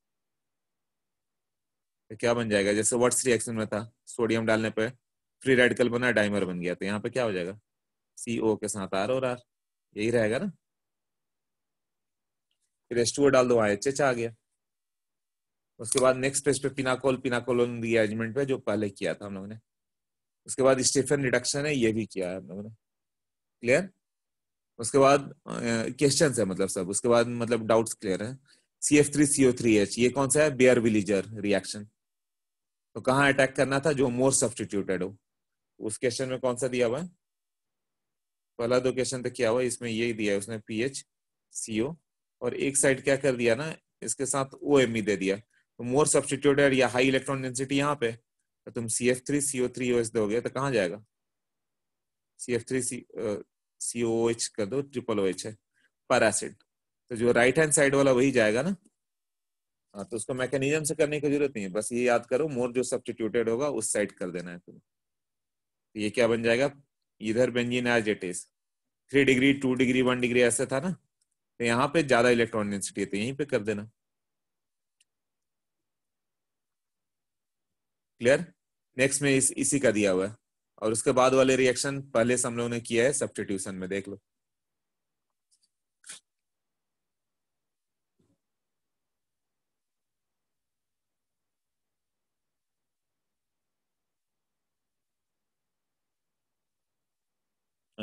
क्या बन जाएगा जैसे व्हाट्स रिएक्शन में था सोडियम डालने पे फ्री रेडिकल बना डाइमर बन गया तो यहाँ पे क्या हो जाएगा सी ओ के साथ आर और आर यही रहेगा ना फिर एस टू डाल दो आई एच एच आ गया उसके बाद नेक्स्ट पेज पे पिनाकोल पिनाकोल रिएजमेंट पे जो पहले किया था हम लोगों ने उसके बाद स्टीफन रिडक्शन है ये भी किया है हम लोगों ने क्लियर उसके बाद क्वेश्चन है मतलब सब उसके बाद मतलब डाउट्स क्लियर है C F three CO three H ये कौन सा है बेयर विलीजर रिएक्शन तो कहाँ अटैक करना था जो मोर सब्सटीट्यूटेड हो उस क्वेश्चन में कौन सा दिया हुआ है पहला दो क्वेश्चन तो क्या हुआ इसमें ये दिया है उसने पी एच सी ओ और एक साइड क्या कर दिया ना इसके साथ ओ एम ई दे दिया तो मोर सब्सटीट्यूटेड या हाई इलेक्ट्रॉन डेंसिटी यहाँ पे तो तुम C F three CO three O H दोगे तो कहाँ जाएगा C F three C C O H कर दो ट्रिपल ओ एच है पर एसिड तो जो राइट हैंड साइड वाला वही जाएगा ना हाँ तो उसको मैकेनिज्म से करने की जरूरत नहीं है बस ये याद करो मोर जो सब्सटीट्यूटेड होगा उस साइड कर देना है तुम्हें तो ये क्या बन जाएगा इधर benzene as it is three degree two degree one degree ऐसे था ना तो यहाँ पे ज्यादा इलेक्ट्रॉन डेंसिटी है तो यहीं पे कर देना क्लियर नेक्स्ट में इस, इसी का दिया हुआ है और उसके बाद वाले रिएक्शन पहले से हम लोगों ने किया है सब्सटीट्यूशन में देख लो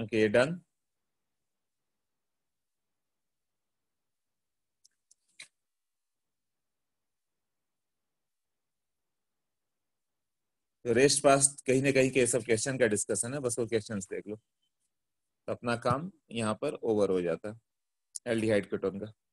Okay, done. तो रेस्ट पास कहीं ना कहीं के सब क्वेश्चन का डिस्कशन है बस वो क्वेश्चंस देख लो तो अपना काम यहाँ पर ओवर हो जाता एल्डिहाइड केटोन का